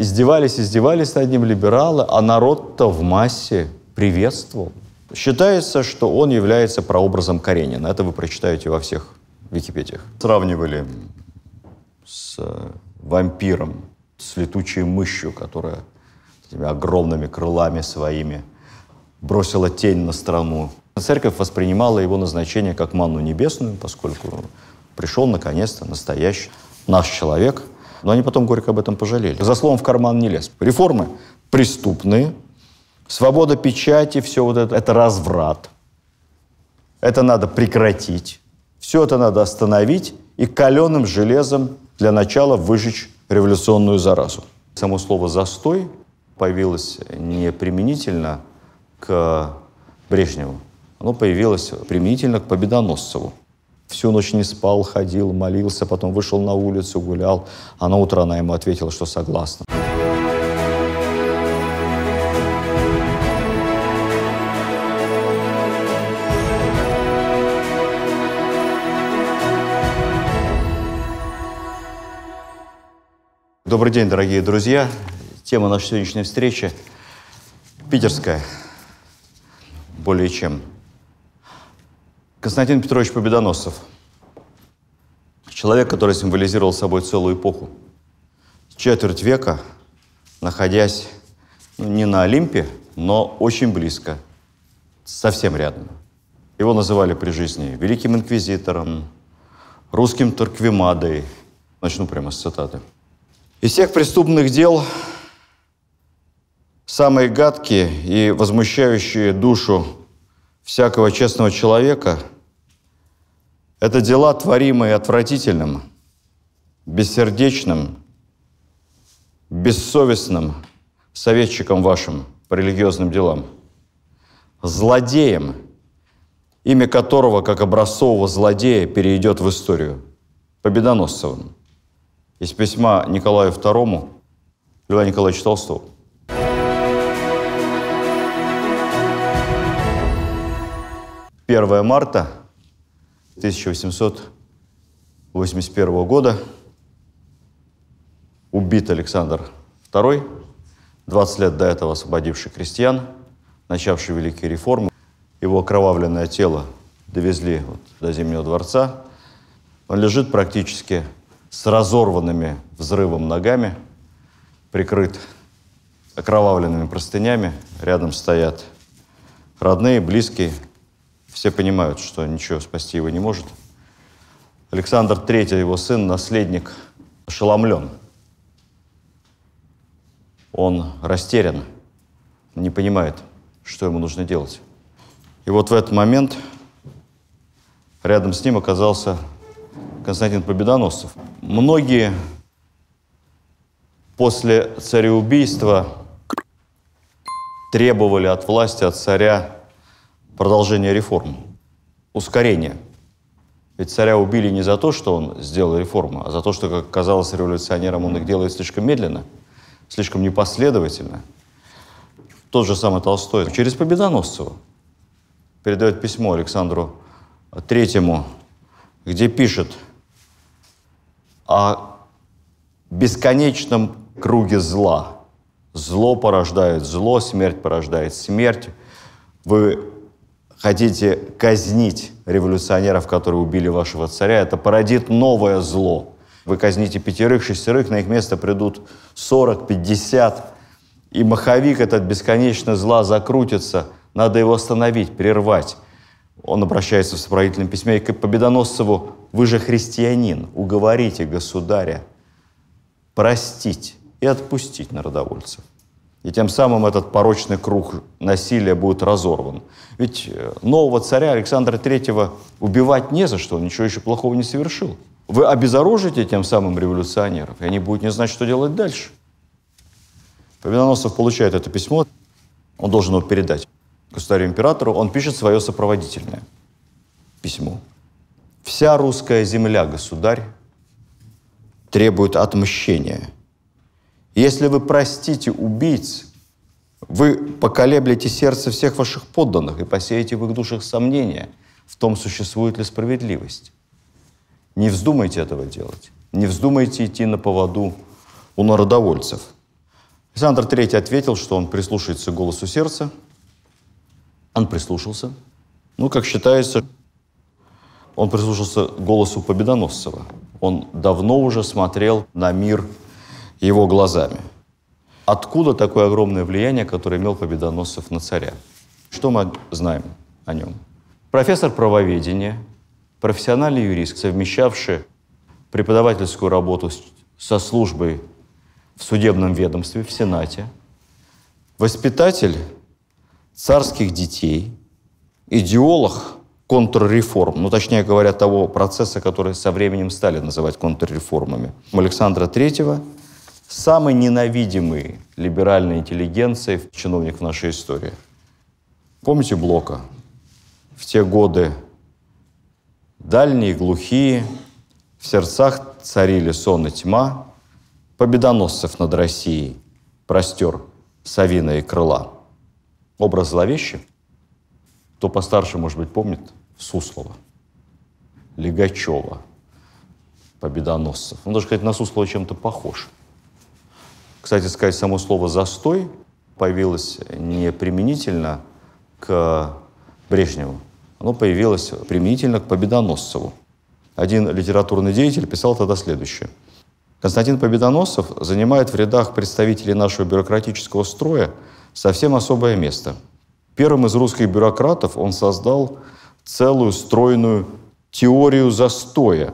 издевались, издевались над ним либералы, а народ-то в массе приветствовал. Считается, что он является прообразом Каренина. Это вы прочитаете во всех Википедиях. Сравнивали с э, вампиром, с летучей мышью, которая этими огромными крылами своими бросила тень на страну. Церковь воспринимала его назначение как манну небесную, поскольку пришел наконец-то настоящий наш человек – но они потом горько об этом пожалели. За словом в карман не лез. Реформы преступные, свобода печати, все вот это, это разврат. Это надо прекратить. Все это надо остановить и каленым железом для начала выжечь революционную заразу. Само слово «застой» появилось не применительно к Брежневу, оно появилось применительно к Победоносцеву. Всю ночь не спал, ходил, молился, потом вышел на улицу, гулял. А на утро она ему ответила, что согласна. Добрый день, дорогие друзья. Тема нашей сегодняшней встречи – питерская. Более чем. Константин Петрович Победоносцев. Человек, который символизировал собой целую эпоху. Четверть века, находясь ну, не на Олимпе, но очень близко, совсем рядом. Его называли при жизни великим инквизитором, русским торквемадой. Начну прямо с цитаты. Из всех преступных дел самые гадкие и возмущающие душу всякого честного человека – это дела, творимые отвратительным, бессердечным, бессовестным советчиком вашим по религиозным делам, злодеем, имя которого, как образцового злодея, перейдет в историю, Победоносцевым, из письма Николаю II Льва Николаевича Толстого – 1 марта 1881 года убит Александр II, 20 лет до этого освободивший крестьян, начавший великие реформы. Его окровавленное тело довезли вот до Зимнего дворца. Он лежит практически с разорванными взрывом ногами, прикрыт окровавленными простынями. Рядом стоят родные, близкие, все понимают, что ничего спасти его не может. Александр III, его сын, наследник, ошеломлен. Он растерян, не понимает, что ему нужно делать. И вот в этот момент рядом с ним оказался Константин Победоносцев. Многие после цареубийства требовали от власти, от царя продолжение реформ, ускорение. Ведь царя убили не за то, что он сделал реформы, а за то, что, как казалось революционерам, он их делает слишком медленно, слишком непоследовательно. Тот же самый Толстой через Победоносцева передает письмо Александру Третьему, где пишет о бесконечном круге зла. Зло порождает зло, смерть порождает смерть. Вы хотите казнить революционеров, которые убили вашего царя, это породит новое зло. Вы казните пятерых, шестерых, на их место придут 40, 50, и маховик этот бесконечно зла закрутится. Надо его остановить, прервать. Он обращается в сопроводительном письме к Победоносцеву. «Вы же христианин, уговорите государя простить и отпустить народовольцев». И тем самым этот порочный круг насилия будет разорван. Ведь э, нового царя Александра III убивать не за что, он ничего еще плохого не совершил. Вы обезоружите тем самым революционеров, и они будут не знать, что делать дальше. Победоносов получает это письмо, он должен его передать государю-императору, он пишет свое сопроводительное письмо. «Вся русская земля, государь, требует отмщения – если вы простите убийц, вы поколеблете сердце всех ваших подданных и посеете в их душах сомнения в том, существует ли справедливость. Не вздумайте этого делать. Не вздумайте идти на поводу у народовольцев. Александр III ответил, что он прислушается к голосу сердца. Он прислушался. Ну, как считается, он прислушался к голосу Победоносцева. Он давно уже смотрел на мир его глазами. Откуда такое огромное влияние, которое имел Победоносцев на царя? Что мы знаем о нем? Профессор правоведения, профессиональный юрист, совмещавший преподавательскую работу со службой в судебном ведомстве, в Сенате, воспитатель царских детей, идеолог контрреформ, ну, точнее говоря, того процесса, который со временем стали называть контрреформами, Александра Третьего – самый ненавидимый либеральной интеллигенцией чиновник в нашей истории. Помните Блока? В те годы дальние, глухие, в сердцах царили сон и тьма, победоносцев над Россией простер совиные крыла. Образ зловещий, кто постарше, может быть, помнит, Суслова, Легачева, Победоносцев. Он даже, кстати, на Суслова чем-то похож – кстати сказать, само слово «застой» появилось не применительно к Брежневу, оно появилось применительно к Победоносцеву. Один литературный деятель писал тогда следующее. Константин Победоносов занимает в рядах представителей нашего бюрократического строя совсем особое место. Первым из русских бюрократов он создал целую стройную теорию застоя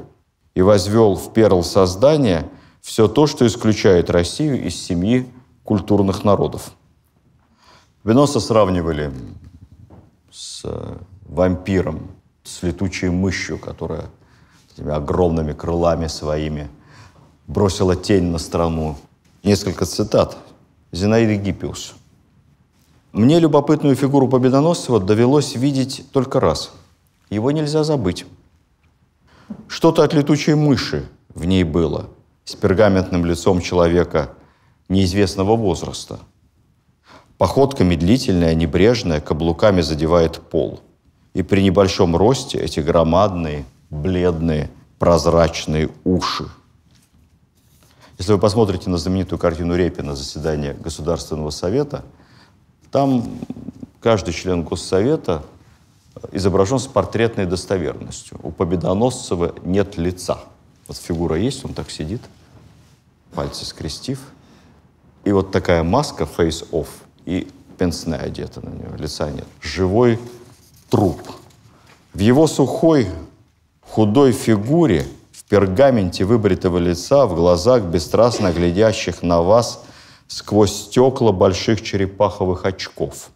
и возвел в перл создания все то, что исключает Россию из семьи культурных народов. Веноса сравнивали с э, вампиром, с летучей мышью, которая этими огромными крылами своими бросила тень на страну. Несколько цитат. Зинаида Гиппиус. «Мне любопытную фигуру Победоносцева довелось видеть только раз. Его нельзя забыть. Что-то от летучей мыши в ней было – с пергаментным лицом человека неизвестного возраста. Походка медлительная, небрежная, каблуками задевает пол. И при небольшом росте эти громадные, бледные, прозрачные уши. Если вы посмотрите на знаменитую картину Репина «Заседание Государственного совета», там каждый член Госсовета изображен с портретной достоверностью. У Победоносцева нет лица. Вот фигура есть, он так сидит – пальцы скрестив. И вот такая маска face-off, и пенсне одета на нее. лица нет. Живой труп. В его сухой, худой фигуре, в пергаменте выбритого лица, в глазах, бесстрастно глядящих на вас сквозь стекла больших черепаховых очков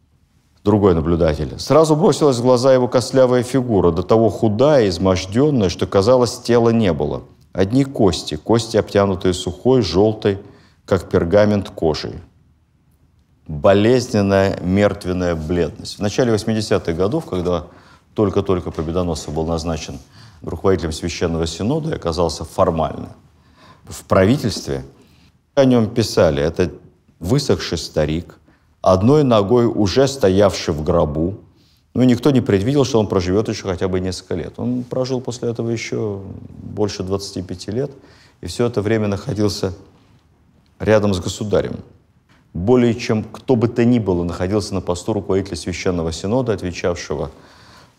– другой наблюдатель. Сразу бросилась в глаза его костлявая фигура, до того худая, изможденная, что, казалось, тела не было. Одни кости, кости, обтянутые сухой, желтой, как пергамент кожей. Болезненная мертвенная бледность. В начале 80-х годов, когда только-только Победоносов был назначен руководителем Священного Синода и оказался формально в правительстве, о нем писали. Это высохший старик, одной ногой уже стоявший в гробу, ну никто не предвидел, что он проживет еще хотя бы несколько лет. Он прожил после этого еще больше 25 лет, и все это время находился рядом с государем. Более чем кто бы то ни было находился на посту руководителя Священного Синода, отвечавшего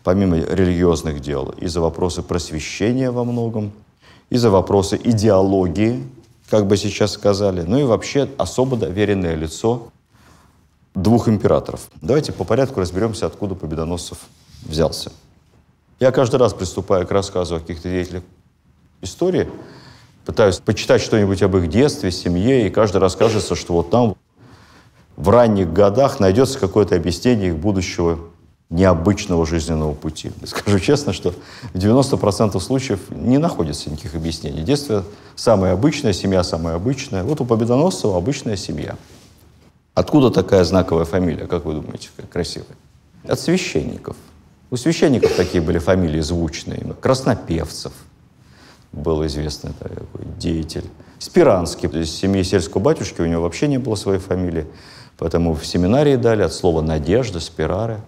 помимо религиозных дел и за вопросы просвещения во многом, и за вопросы идеологии, как бы сейчас сказали, ну и вообще особо доверенное лицо двух императоров. Давайте по порядку разберемся, откуда Победоносцев взялся. Я каждый раз приступаю к рассказу о каких-то деятелях истории, пытаюсь почитать что-нибудь об их детстве, семье, и каждый раз кажется, что вот там в ранних годах найдется какое-то объяснение их будущего необычного жизненного пути. Скажу честно, что в 90% случаев не находится никаких объяснений. Детство самое обычное, семья самая обычная. Вот у Победоносцева обычная семья – Откуда такая знаковая фамилия, как вы думаете, какая красивая? От священников. У священников такие были фамилии звучные. Ну, Краснопевцев был известный такой деятель. Спиранский. То есть семьи сельского батюшки у него вообще не было своей фамилии. Поэтому в семинарии дали от слова «надежда», «спирары».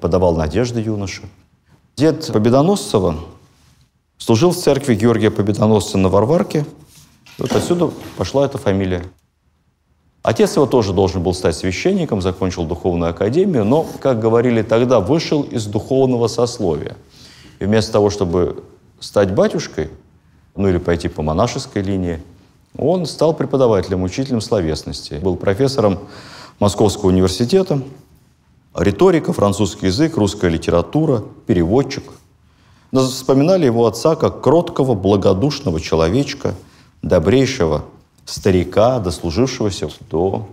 Подавал надежды юноша. Дед Победоносцева служил в церкви Георгия Победоносца на Варварке. Вот отсюда пошла эта фамилия. Отец его тоже должен был стать священником, закончил духовную академию, но, как говорили тогда, вышел из духовного сословия. И вместо того, чтобы стать батюшкой, ну или пойти по монашеской линии, он стал преподавателем, учителем словесности. Был профессором Московского университета, риторика, французский язык, русская литература, переводчик. Но вспоминали его отца как кроткого, благодушного человечка, добрейшего – старика, дослужившегося до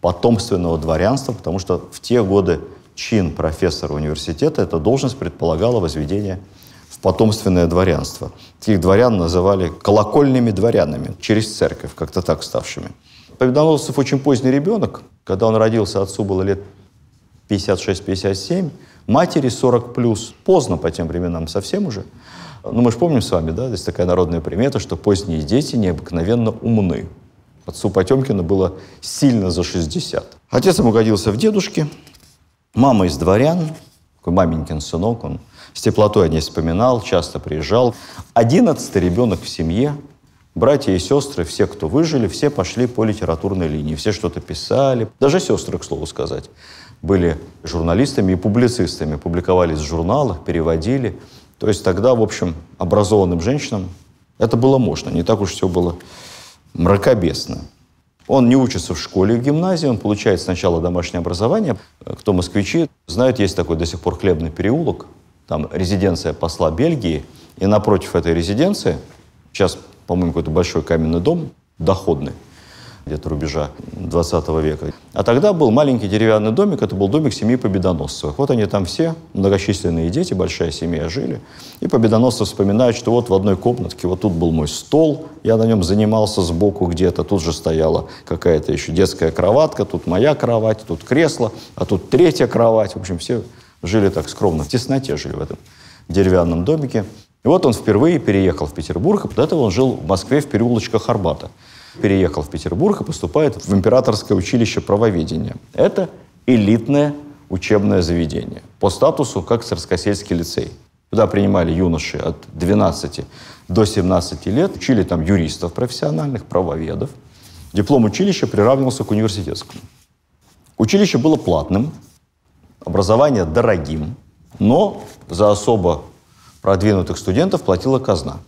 потомственного дворянства, потому что в те годы чин профессора университета, эта должность предполагала возведение в потомственное дворянство. Таких дворян называли колокольными дворянами, через церковь, как-то так ставшими. Победоносцев очень поздний ребенок. Когда он родился, отцу было лет 56-57, матери 40+. Поздно по тем временам совсем уже. Ну, мы же помним с вами, да, здесь такая народная примета, что поздние дети необыкновенно умны. Отцу Потемкина было сильно за 60. Отец ему годился в дедушке, мама из дворян, такой маменькин сынок, он с теплотой о ней вспоминал, часто приезжал. Одиннадцатый ребенок в семье, братья и сестры, все, кто выжили, все пошли по литературной линии, все что-то писали. Даже сестры, к слову сказать, были журналистами и публицистами, публиковались в журналах, переводили. То есть тогда, в общем, образованным женщинам это было можно. Не так уж все было мракобесно. Он не учится в школе в гимназии, он получает сначала домашнее образование. Кто москвичи, знают, есть такой до сих пор хлебный переулок, там резиденция посла Бельгии, и напротив этой резиденции, сейчас, по-моему, какой-то большой каменный дом, доходный, где-то рубежа 20 века. А тогда был маленький деревянный домик, это был домик семьи Победоносцевых. Вот они там все, многочисленные дети, большая семья жили. И Победоносцев вспоминают, что вот в одной комнатке, вот тут был мой стол, я на нем занимался сбоку где-то, тут же стояла какая-то еще детская кроватка, тут моя кровать, тут кресло, а тут третья кровать. В общем, все жили так скромно, в тесноте жили в этом деревянном домике. И вот он впервые переехал в Петербург, а до этого он жил в Москве в переулочках Арбата переехал в Петербург и поступает в Императорское училище правоведения. Это элитное учебное заведение по статусу как царскосельский лицей. Туда принимали юноши от 12 до 17 лет, учили там юристов профессиональных, правоведов. Диплом училища приравнивался к университетскому. Училище было платным, образование дорогим, но за особо продвинутых студентов платила казна.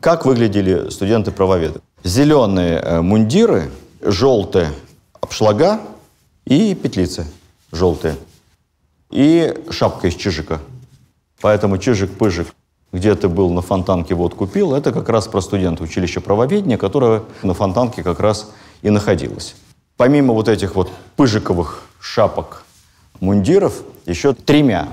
Как выглядели студенты-правоведы? зеленые э, мундиры, желтые обшлага и петлицы желтые. И шапка из чижика. Поэтому чижик-пыжик, где ты был на фонтанке, вот купил, это как раз про студента училища правоведения, которое на фонтанке как раз и находилось. Помимо вот этих вот пыжиковых шапок мундиров, еще тремя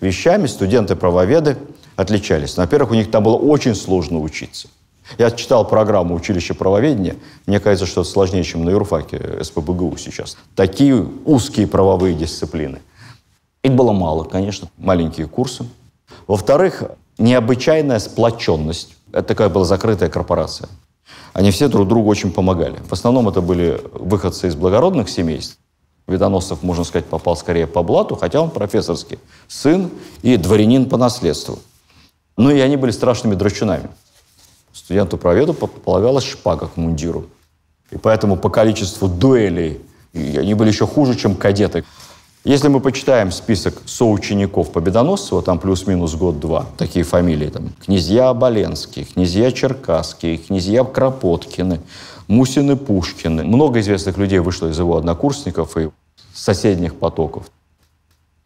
вещами студенты-правоведы отличались. Во-первых, у них там было очень сложно учиться – я читал программу училища правоведения. Мне кажется, что это сложнее, чем на юрфаке СПБГУ сейчас. Такие узкие правовые дисциплины. Их было мало, конечно, маленькие курсы. Во-вторых, необычайная сплоченность. Это такая была закрытая корпорация. Они все друг другу очень помогали. В основном это были выходцы из благородных семейств. Ведоносов, можно сказать, попал скорее по блату, хотя он профессорский сын и дворянин по наследству. Но ну и они были страшными драчунами студенту проведу полагалась шпага к мундиру. И поэтому по количеству дуэлей они были еще хуже, чем кадеты. Если мы почитаем список соучеников Победоносцева, там плюс-минус год-два, такие фамилии, там, князья Оболенские, князья Черкасские, князья Кропоткины, Мусины Пушкины. Много известных людей вышло из его однокурсников и соседних потоков.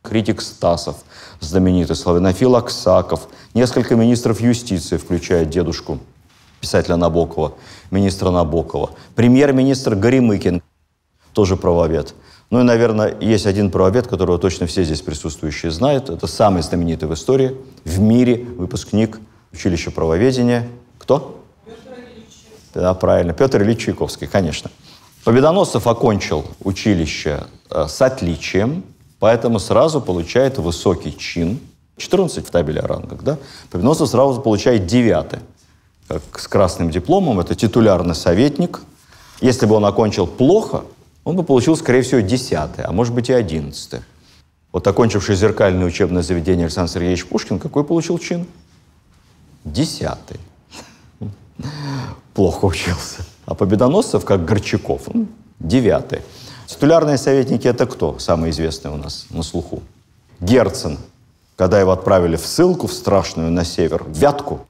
Критик Стасов, знаменитый славянофил Аксаков, несколько министров юстиции, включая дедушку писателя Набокова, министра Набокова, премьер-министр Горемыкин, тоже правовед. Ну и, наверное, есть один правовед, которого точно все здесь присутствующие знают. Это самый знаменитый в истории, в мире выпускник училища правоведения. Кто? Петр Ильич. Да, правильно. Петр Ильич Чайковский, конечно. Победоносов окончил училище э, с отличием, поэтому сразу получает высокий чин. 14 в табеле о рангах, да? Победоносов сразу получает девятый. Э, с красным дипломом, это титулярный советник. Если бы он окончил плохо, он бы получил, скорее всего, 10 а может быть и 11 Вот окончивший зеркальное учебное заведение Александр Сергеевич Пушкин, какой получил чин? Десятый. Плохо учился. А победоносцев, как Горчаков, ну, девятый. Титулярные советники – это кто? Самые известные у нас на слуху. Герцен, когда его отправили в ссылку в страшную на север, в Вятку,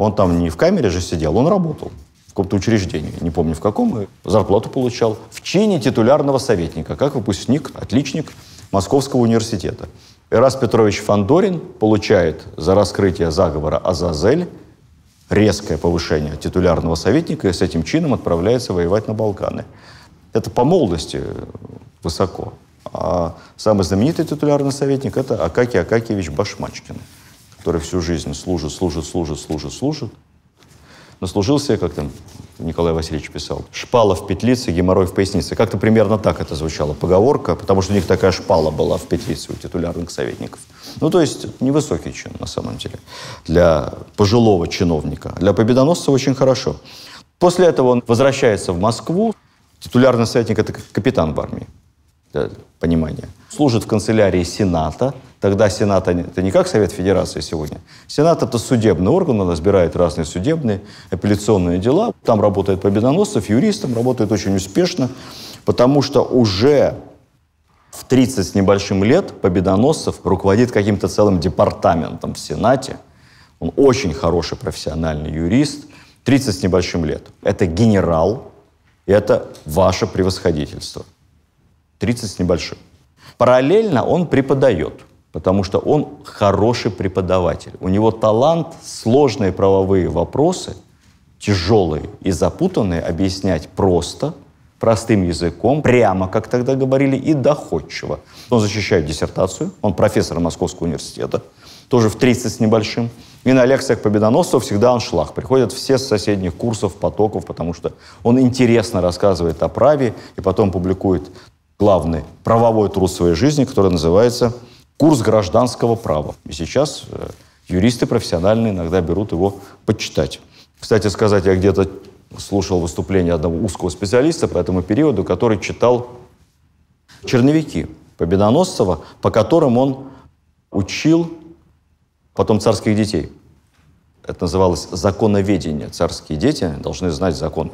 он там не в камере же сидел, он работал в каком-то учреждении, не помню в каком, и зарплату получал в чине титулярного советника, как выпускник, отличник Московского университета. Ирас Петрович Фандорин получает за раскрытие заговора Азазель резкое повышение титулярного советника и с этим чином отправляется воевать на Балканы. Это по молодости высоко. А самый знаменитый титулярный советник – это Акакий Акакиевич Башмачкин который всю жизнь служит, служит, служит, служит, служит. Наслужился, как там Николай Васильевич писал, шпала в петлице, геморрой в пояснице. Как-то примерно так это звучало, поговорка, потому что у них такая шпала была в петлице у титулярных советников. Ну, то есть невысокий чин, на самом деле, для пожилого чиновника. Для победоносца очень хорошо. После этого он возвращается в Москву. Титулярный советник – это капитан в армии. Э, понимание Служит в канцелярии Сената. Тогда Сенат, это не как Совет Федерации сегодня. Сенат — это судебный орган, он разбирает разные судебные, апелляционные дела. Там работает победоносцев, юристом, работает очень успешно, потому что уже в 30 с небольшим лет Победоносцев руководит каким-то целым департаментом в Сенате. Он очень хороший профессиональный юрист. 30 с небольшим лет. Это генерал, это ваше превосходительство. 30 с небольшим. Параллельно он преподает, потому что он хороший преподаватель. У него талант сложные правовые вопросы, тяжелые и запутанные, объяснять просто, простым языком, прямо, как тогда говорили, и доходчиво. Он защищает диссертацию, он профессор Московского университета, тоже в 30 с небольшим. И на лекциях победоносцев всегда он шлах. Приходят все с соседних курсов, потоков, потому что он интересно рассказывает о праве и потом публикует главный правовой труд своей жизни, который называется «Курс гражданского права». И сейчас э, юристы профессиональные иногда берут его почитать. Кстати сказать, я где-то слушал выступление одного узкого специалиста по этому периоду, который читал черновики Победоносцева, по которым он учил потом царских детей. Это называлось законоведение. Царские дети должны знать законы.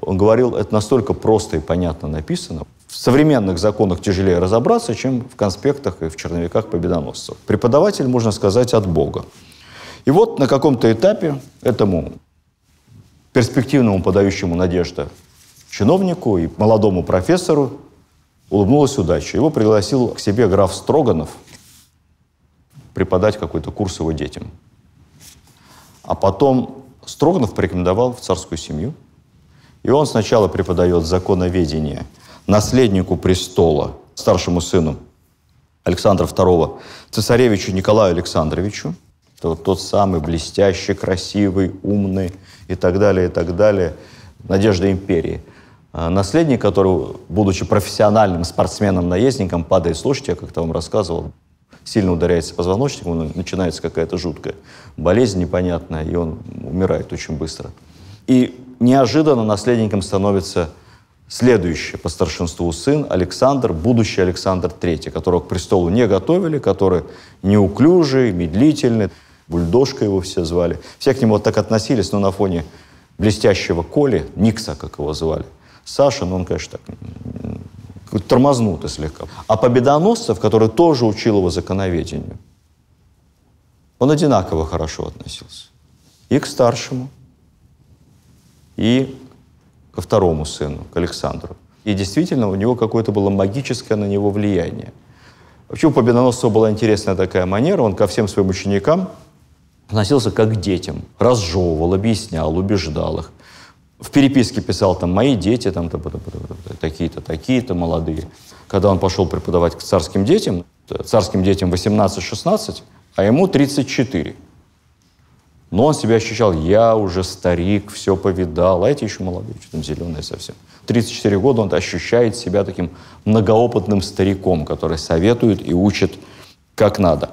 Он говорил, это настолько просто и понятно написано в современных законах тяжелее разобраться, чем в конспектах и в черновиках победоносцев. Преподаватель, можно сказать, от Бога. И вот на каком-то этапе этому перспективному подающему надежда чиновнику и молодому профессору улыбнулась удача. Его пригласил к себе граф Строганов преподать какой-то курс его детям. А потом Строганов порекомендовал в царскую семью. И он сначала преподает законоведение – наследнику престола, старшему сыну Александра II, цесаревичу Николаю Александровичу. Это вот тот самый блестящий, красивый, умный и так далее, и так далее. Надежда империи. А наследник, который, будучи профессиональным спортсменом-наездником, падает с лошади, я как-то вам рассказывал, сильно ударяется позвоночником, начинается какая-то жуткая болезнь непонятная, и он умирает очень быстро. И неожиданно наследником становится Следующий по старшинству сын Александр, будущий Александр III, которого к престолу не готовили, который неуклюжий, медлительный, бульдожка его все звали. Все к нему вот так относились, но на фоне блестящего Коли, Никса, как его звали, Саша, ну он, конечно, так тормознутый слегка. А Победоносцев, который тоже учил его законоведению, он одинаково хорошо относился. И к старшему, и ко второму сыну, к Александру. И действительно, у него какое-то было магическое на него влияние. Вообще у Победоносцева была интересная такая манера. Он ко всем своим ученикам относился как к детям. Разжевывал, объяснял, убеждал их. В переписке писал там «мои дети», там такие-то, такие-то молодые. Когда он пошел преподавать к царским детям, царским детям 18-16, а ему 34. Но он себя ощущал, я уже старик, все повидал, а эти еще молодые, что там зеленые совсем. 34 года он ощущает себя таким многоопытным стариком, который советует и учит как надо.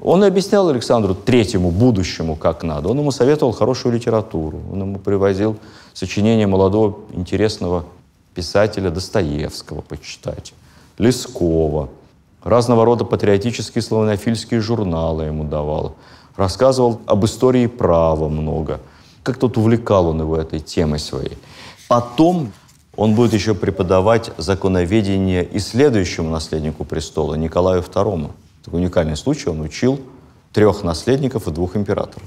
Он и объяснял Александру Третьему, будущему, как надо. Он ему советовал хорошую литературу, он ему привозил сочинения молодого интересного писателя Достоевского почитать, Лескова. Разного рода патриотические славянофильские журналы ему давал рассказывал об истории права много. Как-то вот увлекал он его этой темой своей. Потом он будет еще преподавать законоведение и следующему наследнику престола, Николаю II. Такой уникальный случай, он учил трех наследников и двух императоров.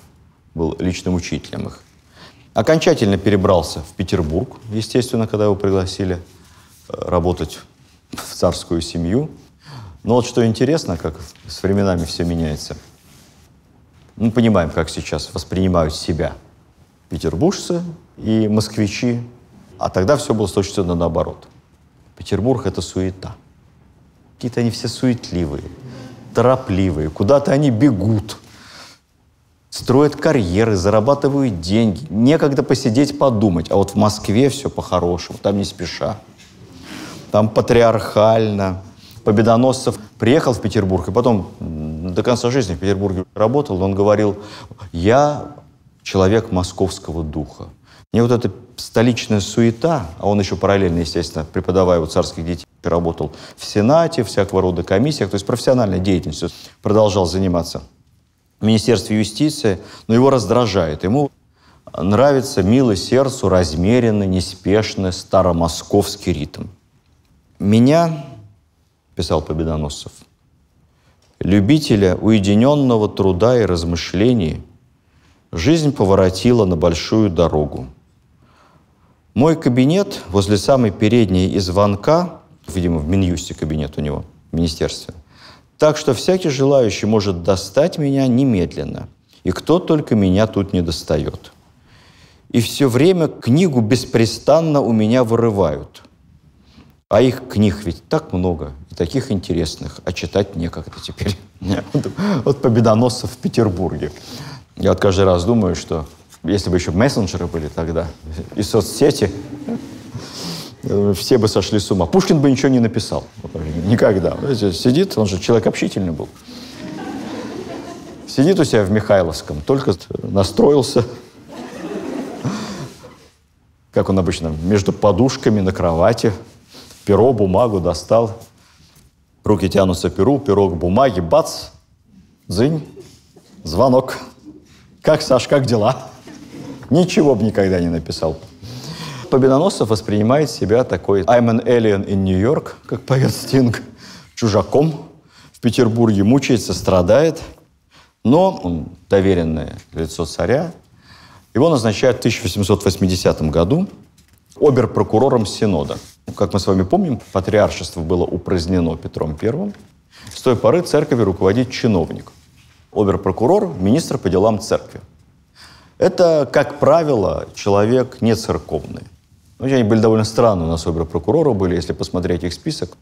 Был личным учителем их. Окончательно перебрался в Петербург, естественно, когда его пригласили э, работать в царскую семью. Но вот что интересно, как с временами все меняется – мы понимаем, как сейчас воспринимают себя петербуржцы и москвичи, а тогда все было точно наоборот. Петербург — это суета. Какие-то они все суетливые, торопливые, куда-то они бегут, строят карьеры, зарабатывают деньги. Некогда посидеть, подумать. А вот в Москве все по-хорошему, там не спеша. Там патриархально, победоносцев, приехал в Петербург и потом до конца жизни в Петербурге работал, он говорил, я человек московского духа. Мне вот эта столичная суета, а он еще параллельно, естественно, преподавая у царских детей, работал в Сенате, всякого рода комиссиях, то есть профессиональной деятельностью продолжал заниматься в Министерстве юстиции, но его раздражает. Ему нравится милый сердцу размеренный, неспешный старомосковский ритм. Меня писал Победоносцев, любителя уединенного труда и размышлений, жизнь поворотила на большую дорогу. Мой кабинет возле самой передней из звонка, видимо, в Минюсте кабинет у него, в министерстве, так что всякий желающий может достать меня немедленно. И кто только меня тут не достает. И все время книгу беспрестанно у меня вырывают – а их книг ведь так много, и таких интересных, а читать некогда теперь. Вот победоносцев в Петербурге. Я вот каждый раз думаю, что если бы еще мессенджеры были тогда, и соцсети, все бы сошли с ума. Пушкин бы ничего не написал. Никогда. Сидит, он же человек общительный был. Сидит у себя в Михайловском, только настроился. Как он обычно, между подушками на кровати перо, бумагу достал. Руки тянутся перу, перо к бумаге, бац, дзынь, звонок. Как, Саш, как дела? Ничего бы никогда не написал. Победоносцев воспринимает себя такой «I'm an alien in New York», как поет Стинг, чужаком. В Петербурге мучается, страдает. Но он доверенное лицо царя. Его назначают в 1880 году оберпрокурором Синода. Как мы с вами помним, патриаршество было упразднено Петром I. С той поры церкви руководит чиновник. Оберпрокурор – министр по делам церкви. Это, как правило, человек не церковный. Они ну, были довольно странные у нас оберпрокуроры были, если посмотреть их список.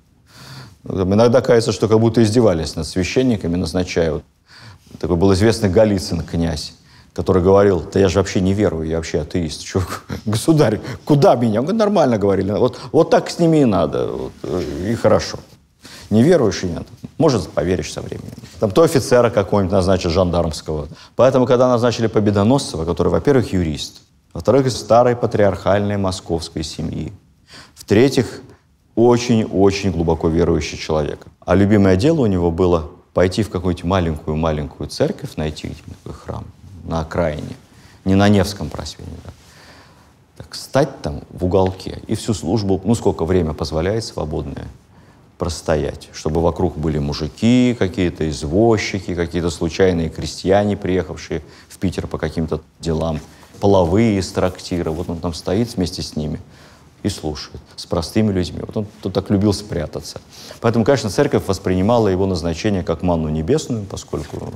Там иногда кажется, что как будто издевались над священниками, назначают. Такой был известный Голицын, князь который говорил, да я же вообще не верую, я вообще атеист. Че, государь, куда меня? Он говорит, нормально говорили. Вот, вот так с ними и надо. Вот, э, и хорошо. Не веруешь и нет. Может, поверишь со временем. Там то офицера какого-нибудь назначат жандармского. Поэтому, когда назначили Победоносцева, который, во-первых, юрист, во-вторых, из старой патриархальной московской семьи, в-третьих, очень-очень глубоко верующий человек. А любимое дело у него было пойти в какую-нибудь маленькую-маленькую церковь, найти какой храм – на окраине, не на Невском просвете, да. так стать там в уголке и всю службу, ну сколько время позволяет свободное, простоять, чтобы вокруг были мужики, какие-то извозчики, какие-то случайные крестьяне, приехавшие в Питер по каким-то делам, половые из трактира. Вот он там стоит вместе с ними и слушает, с простыми людьми. Вот он тут так любил спрятаться. Поэтому, конечно, церковь воспринимала его назначение как манну небесную, поскольку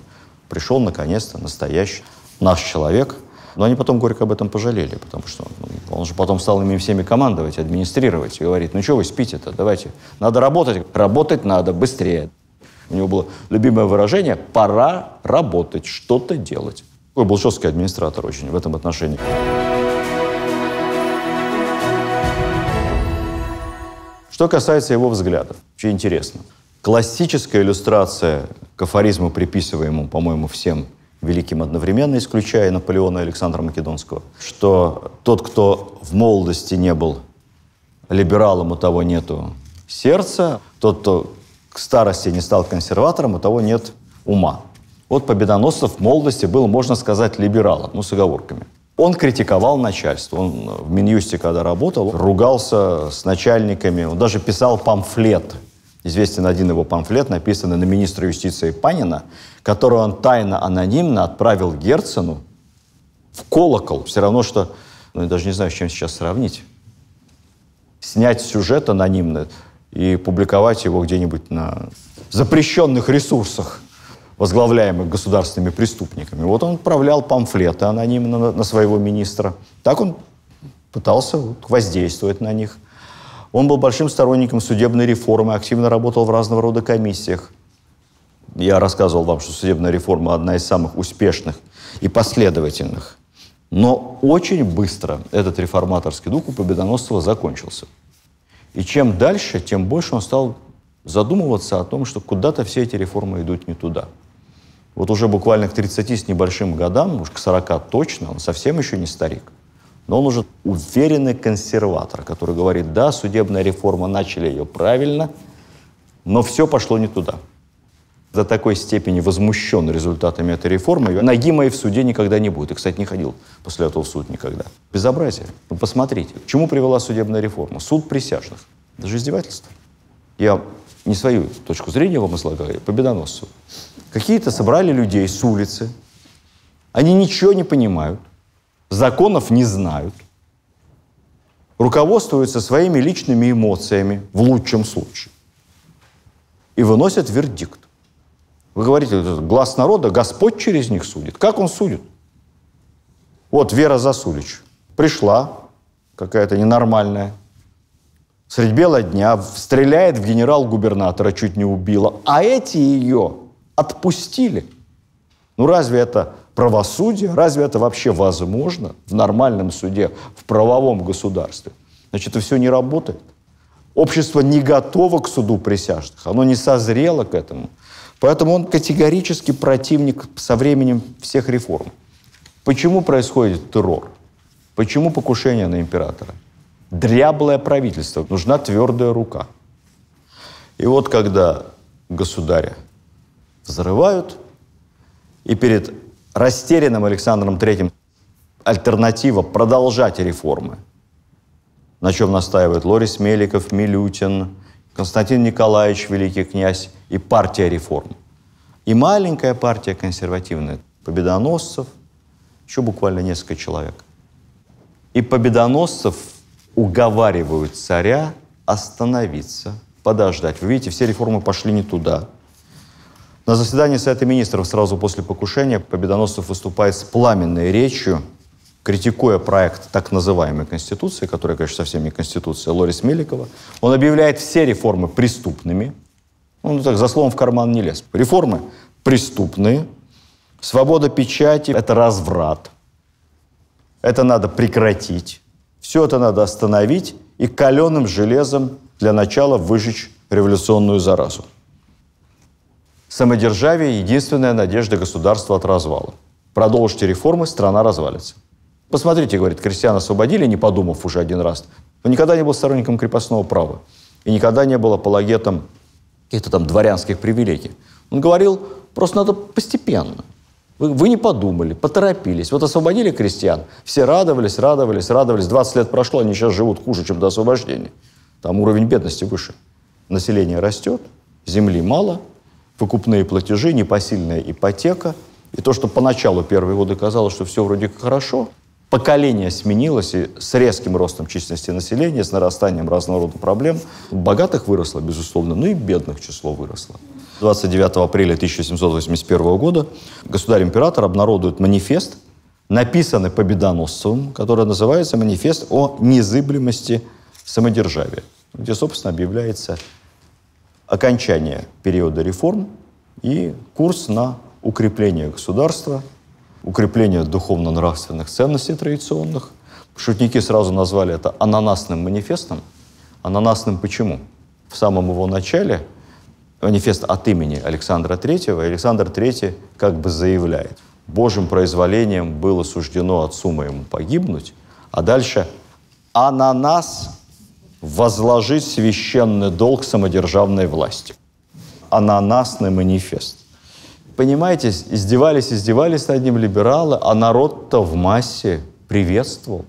пришел, наконец-то, настоящий наш человек. Но они потом горько об этом пожалели, потому что ну, он, же потом стал ими всеми командовать, администрировать и говорит, ну что вы спите-то, давайте, надо работать, работать надо быстрее. У него было любимое выражение «пора работать, что-то делать». Ой, был жесткий администратор очень в этом отношении. Что касается его взглядов, очень интересно. Классическая иллюстрация к афоризму, приписываемому, по-моему, всем великим одновременно, исключая Наполеона и Александра Македонского, что тот, кто в молодости не был либералом, у того нету сердца, тот, кто к старости не стал консерватором, у того нет ума. Вот Победоносцев в молодости был, можно сказать, либералом, ну, с оговорками. Он критиковал начальство. Он в Минюсте, когда работал, ругался с начальниками. Он даже писал памфлет известен один его памфлет, написанный на министра юстиции Панина, который он тайно, анонимно отправил Герцену в колокол. Все равно, что... Ну, я даже не знаю, с чем сейчас сравнить. Снять сюжет анонимно и публиковать его где-нибудь на запрещенных ресурсах, возглавляемых государственными преступниками. Вот он отправлял памфлеты анонимно на своего министра. Так он пытался воздействовать на них. Он был большим сторонником судебной реформы, активно работал в разного рода комиссиях. Я рассказывал вам, что судебная реформа одна из самых успешных и последовательных. Но очень быстро этот реформаторский дух у Победоносцева закончился. И чем дальше, тем больше он стал задумываться о том, что куда-то все эти реформы идут не туда. Вот уже буквально к 30 с небольшим годам, уж к 40 точно, он совсем еще не старик – но он уже уверенный консерватор, который говорит, да, судебная реформа, начали ее правильно, но все пошло не туда. До такой степени возмущен результатами этой реформы. Ноги моей в суде никогда не будет. И, кстати, не ходил после этого в суд никогда. Безобразие. Вы посмотрите, к чему привела судебная реформа? Суд присяжных. Даже издевательство. Я не свою точку зрения вам излагаю, я победоносцу. Какие-то собрали людей с улицы. Они ничего не понимают законов не знают, руководствуются своими личными эмоциями в лучшем случае и выносят вердикт. Вы говорите, глаз народа, Господь через них судит. Как он судит? Вот Вера Засулич пришла, какая-то ненормальная, средь бела дня, стреляет в генерал-губернатора, чуть не убила, а эти ее отпустили. Ну разве это Правосудие, Разве это вообще возможно в нормальном суде, в правовом государстве? Значит, это все не работает. Общество не готово к суду присяжных, оно не созрело к этому. Поэтому он категорически противник со временем всех реформ. Почему происходит террор? Почему покушение на императора? Дряблое правительство, нужна твердая рука. И вот когда государя взрывают, и перед растерянным Александром III альтернатива продолжать реформы, на чем настаивают Лорис Меликов, Милютин, Константин Николаевич, великий князь и партия реформ. И маленькая партия консервативная, победоносцев, еще буквально несколько человек. И победоносцев уговаривают царя остановиться, подождать. Вы видите, все реформы пошли не туда – на заседании Совета министров сразу после покушения Победоносцев выступает с пламенной речью, критикуя проект так называемой Конституции, которая, конечно, совсем не Конституция, Лорис Меликова. Он объявляет все реформы преступными. Он так за словом в карман не лез. Реформы преступные. Свобода печати – это разврат. Это надо прекратить. Все это надо остановить и каленым железом для начала выжечь революционную заразу. Самодержавие – единственная надежда государства от развала. Продолжите реформы, страна развалится. Посмотрите, говорит, крестьян освободили, не подумав уже один раз. Он никогда не был сторонником крепостного права и никогда не был апологетом каких-то там дворянских привилегий. Он говорил, просто надо постепенно. Вы, вы не подумали, поторопились. Вот освободили крестьян, все радовались, радовались, радовались. 20 лет прошло, они сейчас живут хуже, чем до освобождения. Там уровень бедности выше. Население растет, земли мало – покупные платежи, непосильная ипотека. И то, что поначалу первые годы казалось, что все вроде как хорошо, поколение сменилось, и с резким ростом численности населения, с нарастанием разного рода проблем, богатых выросло, безусловно, но ну и бедных число выросло. 29 апреля 1781 года государь-император обнародует манифест, написанный победоносцем который называется «Манифест о незыблемости самодержавия», где, собственно, объявляется окончание периода реформ и курс на укрепление государства, укрепление духовно-нравственных ценностей традиционных. Шутники сразу назвали это ананасным манифестом. Ананасным почему? В самом его начале манифест от имени Александра III, Александр III как бы заявляет, Божьим произволением было суждено отцу моему погибнуть, а дальше ананас возложить священный долг самодержавной власти. Ананасный манифест. Понимаете, издевались, издевались над ним либералы, а народ-то в массе приветствовал.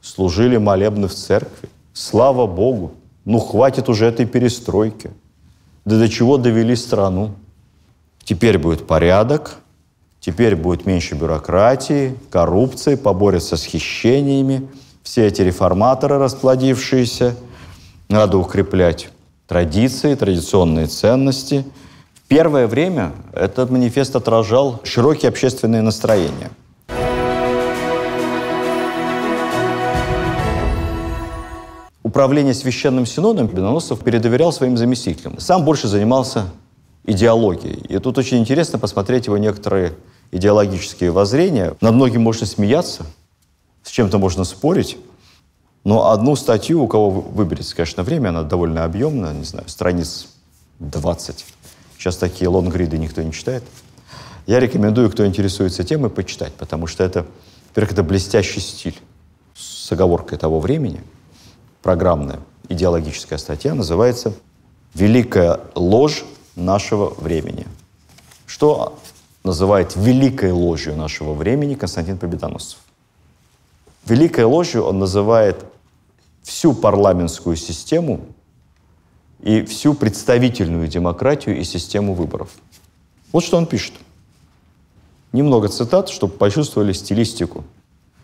Служили молебны в церкви. Слава Богу! Ну, хватит уже этой перестройки. Да до чего довели страну? Теперь будет порядок, теперь будет меньше бюрократии, коррупции, поборется с хищениями – все эти реформаторы расплодившиеся. Надо укреплять традиции, традиционные ценности. В первое время этот манифест отражал широкие общественные настроения. Управление Священным Синодом Беноносов передоверял своим заместителям. Сам больше занимался идеологией. И тут очень интересно посмотреть его некоторые идеологические воззрения. Над многим можно смеяться – с чем-то можно спорить, но одну статью у кого выберется, конечно, время, она довольно объемная, не знаю, страниц 20. Сейчас такие лонгриды никто не читает. Я рекомендую, кто интересуется темой, почитать, потому что это, во-первых, это блестящий стиль с оговоркой того времени, программная идеологическая статья, называется «Великая ложь нашего времени». Что называет великой ложью нашего времени Константин Победоносцев. Великой ложью он называет всю парламентскую систему и всю представительную демократию и систему выборов. Вот что он пишет. Немного цитат, чтобы почувствовали стилистику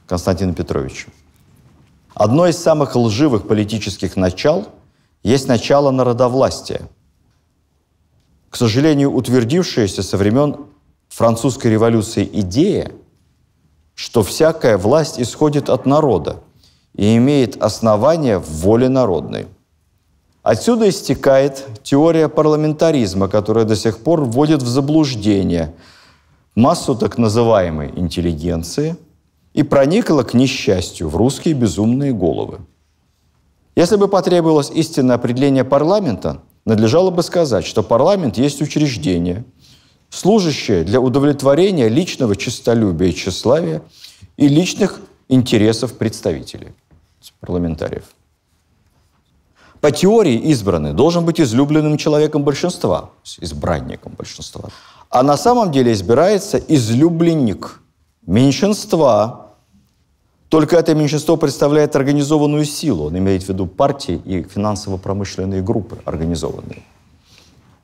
Константина Петровича. Одно из самых лживых политических начал есть начало народовластия, к сожалению, утвердившаяся со времен французской революции идея – что всякая власть исходит от народа и имеет основание в воле народной. Отсюда истекает теория парламентаризма, которая до сих пор вводит в заблуждение массу так называемой интеллигенции и проникла к несчастью в русские безумные головы. Если бы потребовалось истинное определение парламента, надлежало бы сказать, что парламент есть учреждение – служащее для удовлетворения личного честолюбия и тщеславия и личных интересов представителей, парламентариев. По теории избранный должен быть излюбленным человеком большинства, избранником большинства. А на самом деле избирается излюбленник меньшинства. Только это меньшинство представляет организованную силу. Он имеет в виду партии и финансово-промышленные группы организованные.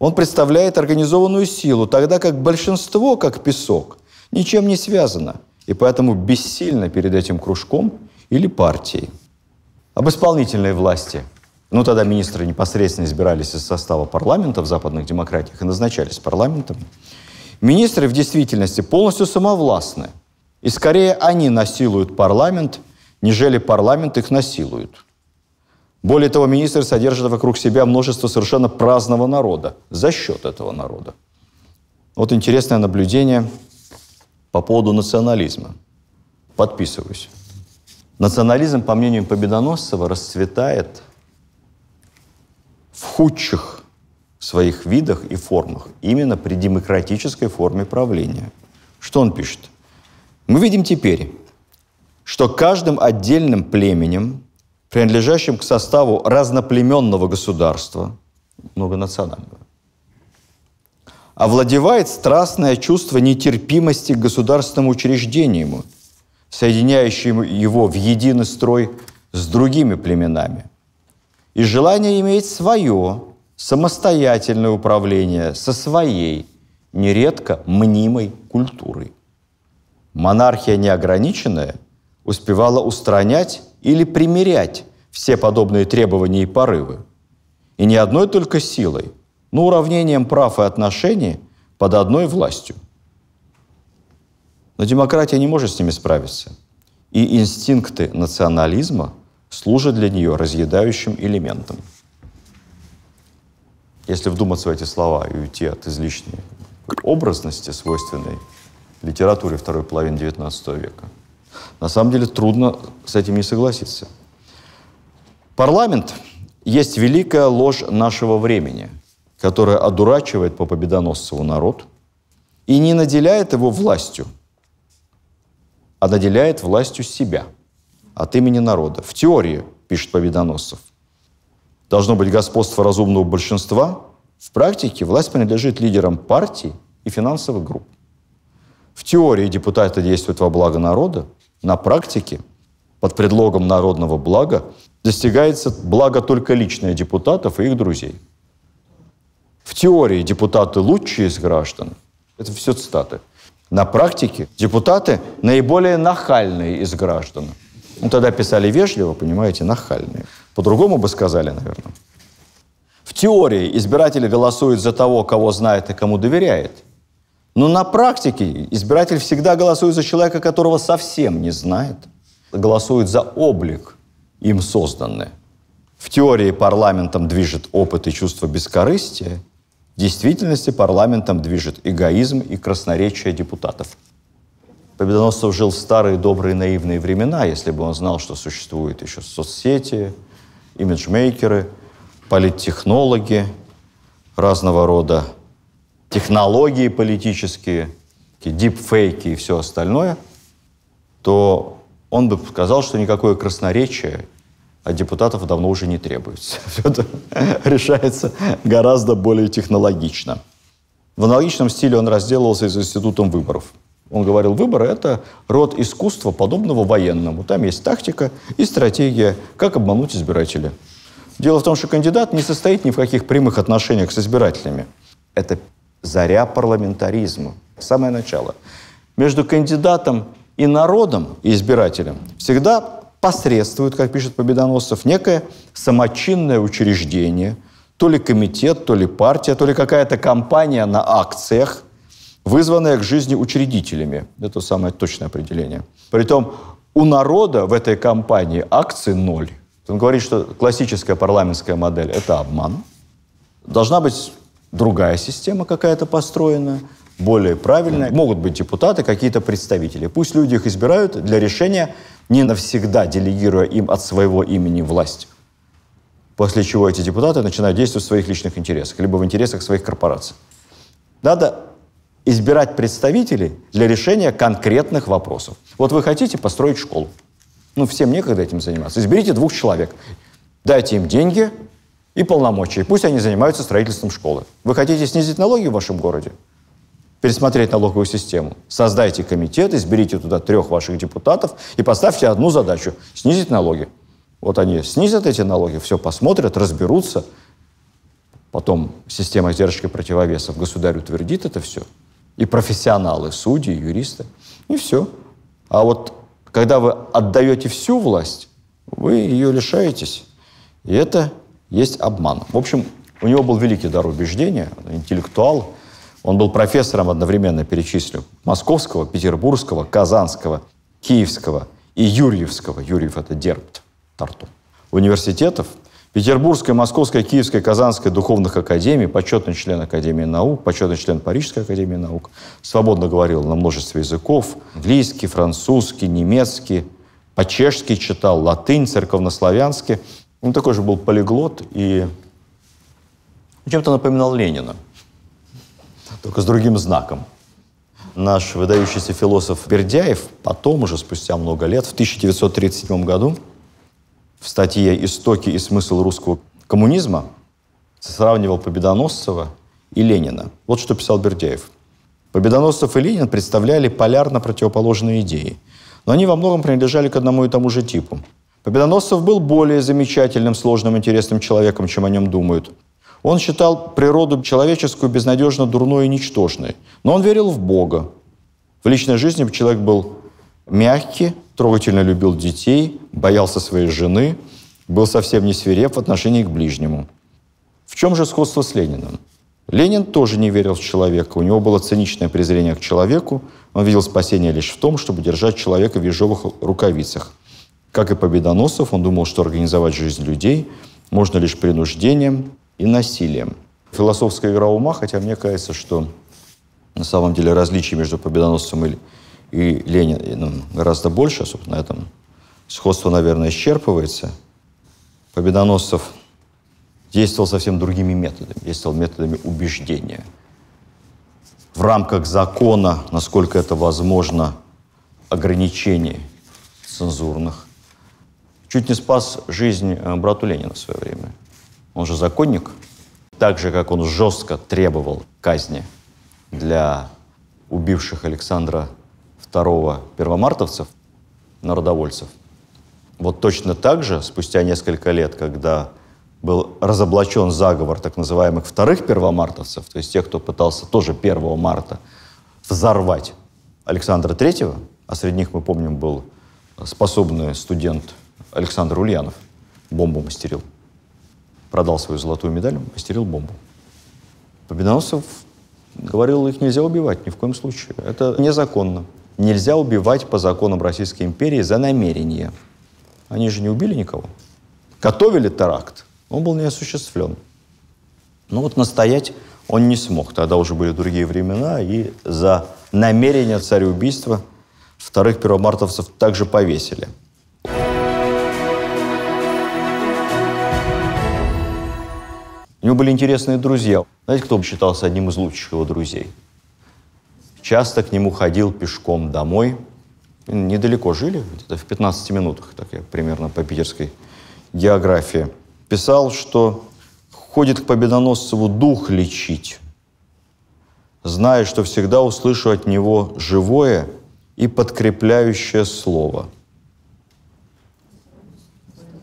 Он представляет организованную силу, тогда как большинство, как песок, ничем не связано и поэтому бессильно перед этим кружком или партией. Об исполнительной власти. Ну, тогда министры непосредственно избирались из состава парламента в западных демократиях и назначались парламентом. Министры в действительности полностью самовластны. И скорее они насилуют парламент, нежели парламент их насилует. Более того, министр содержит вокруг себя множество совершенно праздного народа за счет этого народа. Вот интересное наблюдение по поводу национализма. Подписываюсь. Национализм, по мнению Победоносцева, расцветает в худших своих видах и формах, именно при демократической форме правления. Что он пишет? Мы видим теперь, что каждым отдельным племенем принадлежащим к составу разноплеменного государства, многонационального, овладевает страстное чувство нетерпимости к государственному учреждению, соединяющему его в единый строй с другими племенами, и желание иметь свое самостоятельное управление со своей, нередко мнимой культурой. Монархия неограниченная успевала устранять или примирять все подобные требования и порывы. И не одной только силой, но уравнением прав и отношений под одной властью. Но демократия не может с ними справиться. И инстинкты национализма служат для нее разъедающим элементом. Если вдуматься в эти слова и уйти от излишней образности, свойственной литературе второй половины XIX века – на самом деле трудно с этим не согласиться. Парламент есть великая ложь нашего времени, которая одурачивает по Победоносцеву народ и не наделяет его властью, а наделяет властью себя от имени народа. В теории, пишет Победоносцев, должно быть господство разумного большинства, в практике власть принадлежит лидерам партий и финансовых групп. В теории депутаты действуют во благо народа, на практике под предлогом народного блага достигается благо только личное депутатов и их друзей. В теории депутаты лучшие из граждан. Это все цитаты. На практике депутаты наиболее нахальные из граждан. Ну, тогда писали вежливо, понимаете, нахальные. По-другому бы сказали, наверное. В теории избиратели голосуют за того, кого знает и кому доверяет. Но на практике избиратель всегда голосует за человека, которого совсем не знает. Голосует за облик им созданный. В теории парламентом движет опыт и чувство бескорыстия, в действительности парламентом движет эгоизм и красноречие депутатов. Победоносцев жил в старые добрые наивные времена, если бы он знал, что существуют еще соцсети, имиджмейкеры, политтехнологи, разного рода технологии политические, дипфейки и все остальное, то он бы сказал, что никакое красноречие от депутатов давно уже не требуется. Все это решается гораздо более технологично. В аналогичном стиле он разделывался с институтом выборов. Он говорил, выборы – это род искусства, подобного военному. Там есть тактика и стратегия, как обмануть избирателя. Дело в том, что кандидат не состоит ни в каких прямых отношениях с избирателями. Это заря парламентаризма. Самое начало. Между кандидатом и народом, и избирателем, всегда посредствует, как пишет Победоносцев, некое самочинное учреждение, то ли комитет, то ли партия, то ли какая-то компания на акциях, вызванная к жизни учредителями. Это самое точное определение. Притом у народа в этой компании акции ноль. Он говорит, что классическая парламентская модель – это обман. Должна быть другая система какая-то построена, более правильная. Могут быть депутаты, какие-то представители. Пусть люди их избирают для решения, не навсегда делегируя им от своего имени власть. После чего эти депутаты начинают действовать в своих личных интересах, либо в интересах своих корпораций. Надо избирать представителей для решения конкретных вопросов. Вот вы хотите построить школу. Ну, всем некогда этим заниматься. Изберите двух человек. Дайте им деньги, и полномочия, Пусть они занимаются строительством школы. Вы хотите снизить налоги в вашем городе? пересмотреть налоговую систему. Создайте комитет, изберите туда трех ваших депутатов и поставьте одну задачу – снизить налоги. Вот они снизят эти налоги, все посмотрят, разберутся. Потом система сдержки противовесов государь утвердит это все. И профессионалы, судьи, юристы. И все. А вот когда вы отдаете всю власть, вы ее лишаетесь. И это есть обман. В общем, у него был великий дар убеждения, интеллектуал. Он был профессором одновременно, перечислю, московского, петербургского, казанского, киевского и юрьевского. Юрьев – это дербт, тарту. Университетов Петербургской, Московской, Киевской, Казанской духовных академий, почетный член Академии наук, почетный член Парижской академии наук, свободно говорил на множестве языков, английский, французский, немецкий, по-чешски читал, латынь, церковнославянский – он такой же был полиглот и чем-то напоминал Ленина, только с другим знаком. Наш выдающийся философ Бердяев потом, уже спустя много лет, в 1937 году, в статье «Истоки и смысл русского коммунизма» сравнивал Победоносцева и Ленина. Вот что писал Бердяев. Победоносцев и Ленин представляли полярно противоположные идеи, но они во многом принадлежали к одному и тому же типу – Победоносцев был более замечательным, сложным, интересным человеком, чем о нем думают. Он считал природу человеческую безнадежно дурной и ничтожной. Но он верил в Бога. В личной жизни человек был мягкий, трогательно любил детей, боялся своей жены, был совсем не свиреп в отношении к ближнему. В чем же сходство с Лениным? Ленин тоже не верил в человека. У него было циничное презрение к человеку. Он видел спасение лишь в том, чтобы держать человека в ежовых рукавицах – как и Победоносов, он думал, что организовать жизнь людей можно лишь принуждением и насилием. Философская игра ума, хотя мне кажется, что на самом деле различий между Победоносцем и, и Лениным гораздо больше, собственно, на этом сходство, наверное, исчерпывается. Победоносцев действовал совсем другими методами, действовал методами убеждения. В рамках закона, насколько это возможно, ограничений цензурных, чуть не спас жизнь э, брату Ленина в свое время. Он же законник. Так же, как он жестко требовал казни для убивших Александра II первомартовцев, народовольцев, вот точно так же, спустя несколько лет, когда был разоблачен заговор так называемых вторых первомартовцев, то есть тех, кто пытался тоже 1 марта взорвать Александра III, а среди них, мы помним, был способный студент Александр Ульянов бомбу мастерил. Продал свою золотую медаль, мастерил бомбу. Победоносцев говорил, их нельзя убивать ни в коем случае. Это незаконно. Нельзя убивать по законам Российской империи за намерение. Они же не убили никого. Готовили теракт. Он был не осуществлен. Но вот настоять он не смог. Тогда уже были другие времена, и за намерение цареубийства вторых первомартовцев также повесили – У него были интересные друзья. Знаете, кто бы считался одним из лучших его друзей? Часто к нему ходил пешком домой. Недалеко жили, где-то в 15 минутах, так я примерно по питерской географии. Писал, что ходит к Победоносцеву дух лечить, зная, что всегда услышу от него живое и подкрепляющее слово.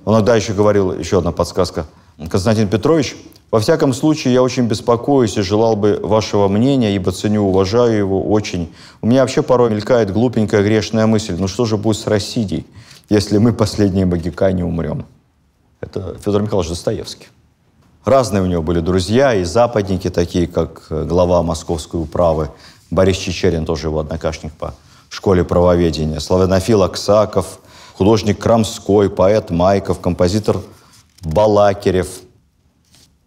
Он тогда еще говорил, еще одна подсказка, Константин Петрович – во всяком случае, я очень беспокоюсь и желал бы вашего мнения, ибо ценю, уважаю его очень. У меня вообще порой мелькает глупенькая грешная мысль, ну что же будет с Россией, если мы последние магикане умрем? Это Федор Михайлович Достоевский. Разные у него были друзья, и западники, такие как э, глава московской управы Борис Чечерин, тоже его однокашник по школе правоведения, славянофил Аксаков, художник Крамской, поэт Майков, композитор Балакирев –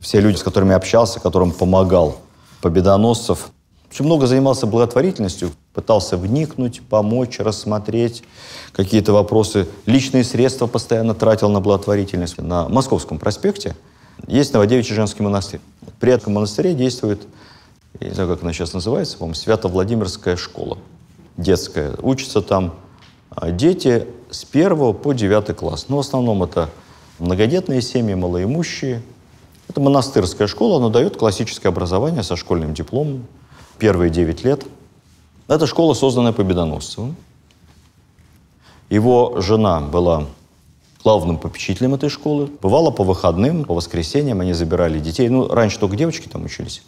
все люди, с которыми общался, которым помогал, победоносцев. Очень много занимался благотворительностью, пытался вникнуть, помочь, рассмотреть какие-то вопросы. Личные средства постоянно тратил на благотворительность. На Московском проспекте есть Новодевичий женский монастырь. При этом монастыре действует, я не знаю, как она сейчас называется, по-моему, Свято-Владимирская школа детская. Учатся там а, дети с первого по девятый класс. Но в основном это многодетные семьи, малоимущие – это монастырская школа, она дает классическое образование со школьным дипломом, первые 9 лет. Это школа, созданная Победоносцевым. Его жена была главным попечителем этой школы. Бывало по выходным, по воскресеньям они забирали детей. Ну, раньше только девочки там учились.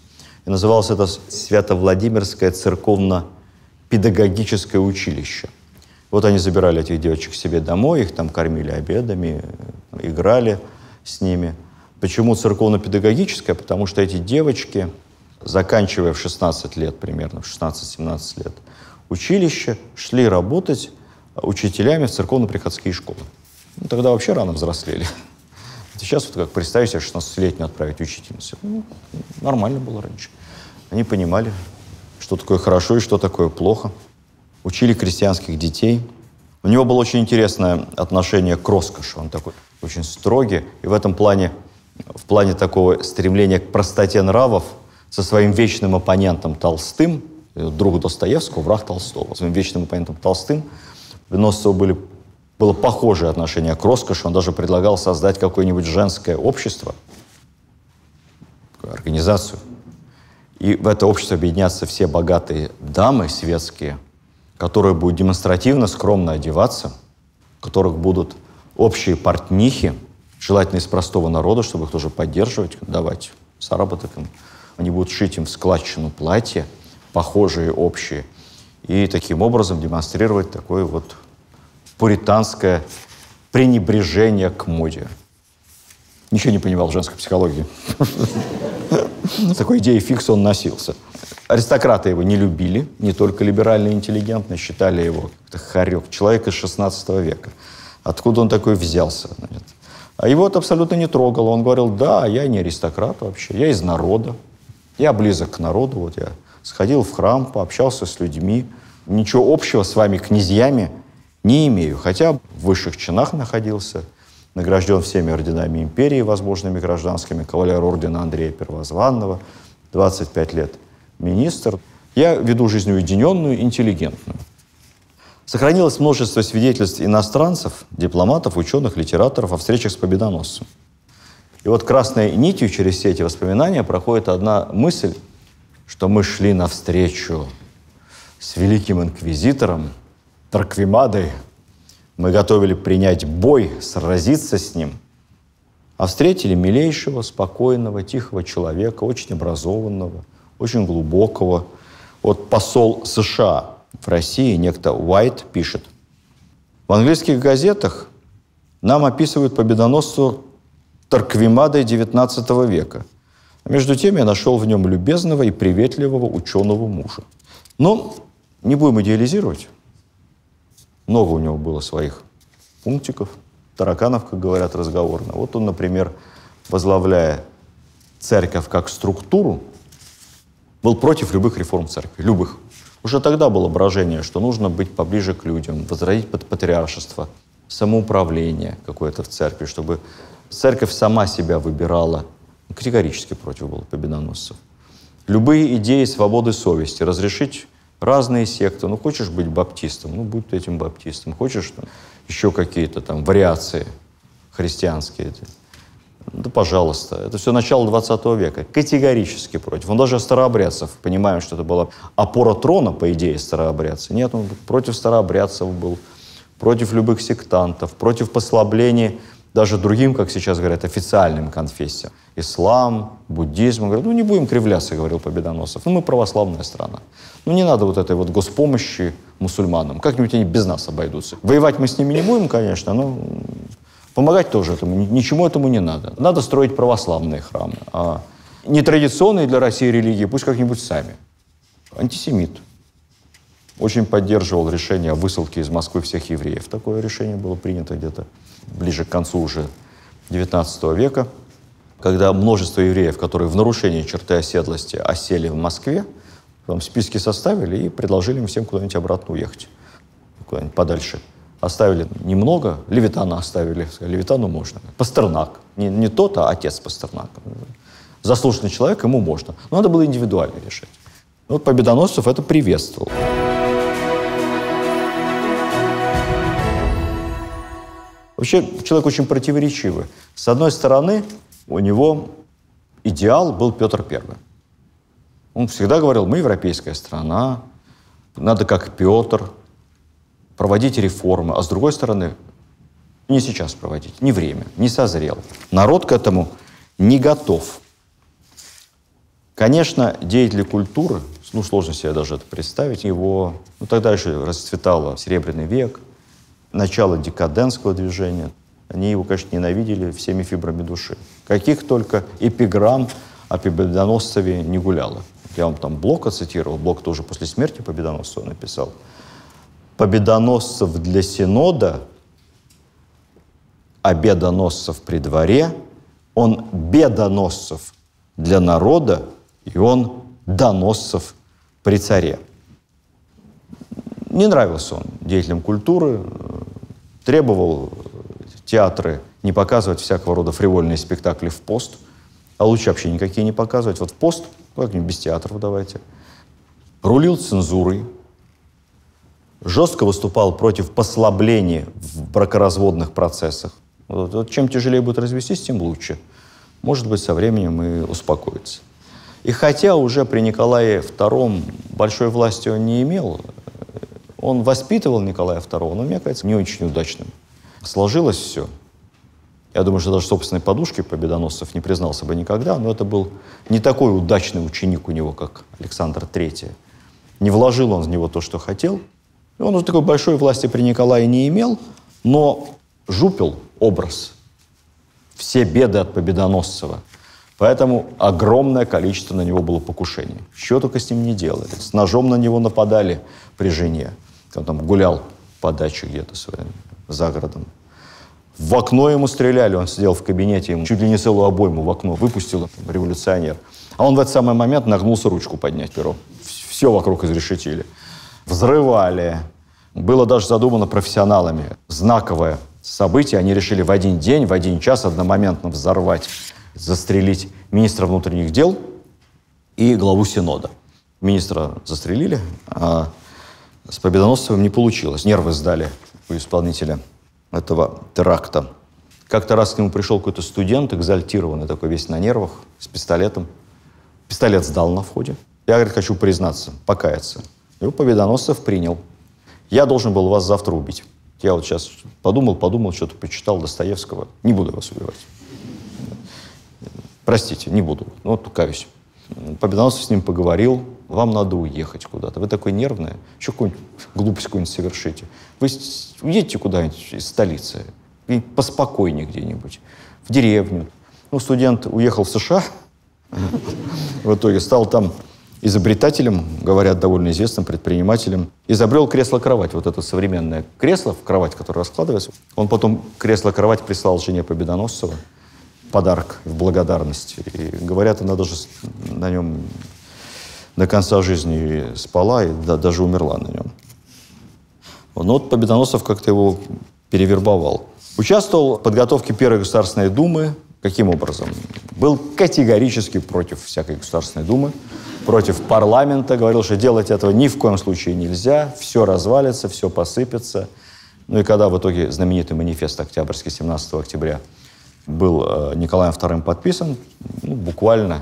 И называлось это Свято-Владимирское церковно-педагогическое училище. Вот они забирали этих девочек себе домой, их там кормили обедами, играли с ними – Почему церковно-педагогическая? Потому что эти девочки, заканчивая в 16 лет примерно, в 16-17 лет, училище, шли работать учителями в церковно-приходские школы. Ну, тогда вообще рано взрослели. Сейчас вот как представить себе 16-летнюю отправить учительницу. Ну, нормально было раньше. Они понимали, что такое хорошо и что такое плохо. Учили крестьянских детей. У него было очень интересное отношение к роскоши. Он такой очень строгий. И в этом плане в плане такого стремления к простоте нравов со своим вечным оппонентом Толстым, э, другу Достоевского, враг Толстого, своим вечным оппонентом Толстым, у Носцева были, было похожее отношение к роскоши. Он даже предлагал создать какое-нибудь женское общество, организацию. И в это общество объединятся все богатые дамы светские, которые будут демонстративно, скромно одеваться, у которых будут общие портнихи – желательно из простого народа, чтобы их тоже поддерживать, давать заработок им. Они будут шить им в складчину платья, похожие, общие, и таким образом демонстрировать такое вот пуританское пренебрежение к моде. Ничего не понимал в женской психологии. Такой идеей фикс он носился. Аристократы его не любили, не только либерально и интеллигентно, считали его хорек, человек из 16 века. Откуда он такой взялся? Значит, а его это абсолютно не трогало. Он говорил, да, я не аристократ вообще, я из народа. Я близок к народу, вот я сходил в храм, пообщался с людьми. Ничего общего с вами, князьями, не имею. Хотя в высших чинах находился, награжден всеми орденами империи, возможными гражданскими, кавалер ордена Андрея Первозванного, 25 лет министр. Я веду жизнь уединенную, интеллигентную. Сохранилось множество свидетельств иностранцев, дипломатов, ученых, литераторов о встречах с победоносцем. И вот красной нитью через все эти воспоминания проходит одна мысль, что мы шли навстречу с великим инквизитором Тарквимадой. Мы готовили принять бой, сразиться с ним. А встретили милейшего, спокойного, тихого человека, очень образованного, очень глубокого. Вот посол США в России некто Уайт пишет. В английских газетах нам описывают победоносцу Тарквимадой XIX века. Между тем я нашел в нем любезного и приветливого ученого мужа. Но ну, не будем идеализировать. Много у него было своих пунктиков, тараканов, как говорят разговорно. Вот он, например, возглавляя церковь как структуру, был против любых реформ церкви, любых. Уже тогда было брожение, что нужно быть поближе к людям, возродить под патриаршество, самоуправление какое-то в церкви, чтобы церковь сама себя выбирала. Категорически против было победоносцев. Любые идеи свободы совести, разрешить разные секты. Ну, хочешь быть баптистом, ну, будь этим баптистом. Хочешь ну, еще какие-то там вариации христианские. Да, пожалуйста. Это все начало 20 века. Категорически против. Он даже старообрядцев. Понимаем, что это была опора трона, по идее, старообрядцы. Нет, он против старообрядцев был, против любых сектантов, против послаблений даже другим, как сейчас говорят, официальным конфессиям. Ислам, буддизм. Он говорит, ну не будем кривляться, говорил Победоносов. Ну мы православная страна. Ну не надо вот этой вот госпомощи мусульманам. Как-нибудь они без нас обойдутся. Воевать мы с ними не будем, конечно, но Помогать тоже этому, ничему этому не надо. Надо строить православные храмы. А нетрадиционные для России религии пусть как-нибудь сами. Антисемит. Очень поддерживал решение о высылке из Москвы всех евреев. Такое решение было принято где-то ближе к концу уже XIX века, когда множество евреев, которые в нарушении черты оседлости осели в Москве, там списки составили и предложили им всем куда-нибудь обратно уехать, куда-нибудь подальше оставили немного, Левитана оставили, Левитану можно. Пастернак, не, не тот, а отец Пастернака. Заслуженный человек, ему можно. Но надо было индивидуально решать. Вот Победоносцев это приветствовал. Вообще человек очень противоречивый. С одной стороны, у него идеал был Петр Первый. Он всегда говорил, мы европейская страна, надо как Петр, проводить реформы, а с другой стороны, не сейчас проводить, не время, не созрел. Народ к этому не готов. Конечно, деятели культуры, ну, сложно себе даже это представить, его, ну, тогда еще расцветало Серебряный век, начало декадентского движения. Они его, конечно, ненавидели всеми фибрами души. Каких только эпиграмм о победоносцеве не гуляло. Я вам там Блока цитировал, Блок тоже после смерти победоносцева написал – победоносцев для синода, обедоносцев а при дворе, он бедоносцев для народа, и он доносцев при царе. Не нравился он деятелям культуры, требовал театры не показывать всякого рода фривольные спектакли в пост, а лучше вообще никакие не показывать. Вот в пост, ну, как-нибудь без театров давайте. Рулил цензурой, жестко выступал против послабления в бракоразводных процессах. Вот, чем тяжелее будет развестись, тем лучше. Может быть, со временем и успокоится. И хотя уже при Николае II большой власти он не имел, он воспитывал Николая II, но, мне кажется, не очень удачным. Сложилось все. Я думаю, что даже собственной подушки победоносцев не признался бы никогда, но это был не такой удачный ученик у него, как Александр III. Не вложил он в него то, что хотел – он уже такой большой власти при Николае не имел, но жупил образ. Все беды от Победоносцева. Поэтому огромное количество на него было покушений. Чего только с ним не делали. С ножом на него нападали при жене. Он там гулял по даче где-то своим, за городом. В окно ему стреляли, он сидел в кабинете, ему чуть ли не целую обойму в окно выпустил, там, революционер. А он в этот самый момент нагнулся ручку поднять перо. Все вокруг изрешетили взрывали. Было даже задумано профессионалами. Знаковое событие. Они решили в один день, в один час одномоментно взорвать, застрелить министра внутренних дел и главу Синода. Министра застрелили, а с Победоносцевым не получилось. Нервы сдали у исполнителя этого теракта. Как-то раз к нему пришел какой-то студент, экзальтированный такой, весь на нервах, с пистолетом. Пистолет сдал на входе. Я, говорит, хочу признаться, покаяться. Я говорю, Победоносцев принял. Я должен был вас завтра убить. Я вот сейчас подумал, подумал, что-то почитал Достоевского. Не буду вас убивать. Простите, не буду. Ну, вот каюсь. Победоносцев с ним поговорил. Вам надо уехать куда-то. Вы такой нервный. Еще какую-нибудь глупость какую-нибудь совершите. Вы уедете куда-нибудь из столицы. И поспокойнее где-нибудь. В деревню. Ну, студент уехал в США. В итоге стал там изобретателем, говорят, довольно известным предпринимателем, изобрел кресло-кровать, вот это современное кресло, в кровать, которое раскладывается. Он потом кресло-кровать прислал жене Победоносцева, подарок в благодарность. И говорят, она даже на нем до конца жизни спала и да, даже умерла на нем. Но вот Победоносов как-то его перевербовал. Участвовал в подготовке Первой Государственной Думы. Каким образом? Был категорически против всякой Государственной Думы против парламента, говорил, что делать этого ни в коем случае нельзя, все развалится, все посыпется. Ну и когда в итоге знаменитый манифест октябрьский 17 октября был э, Николаем II подписан, ну, буквально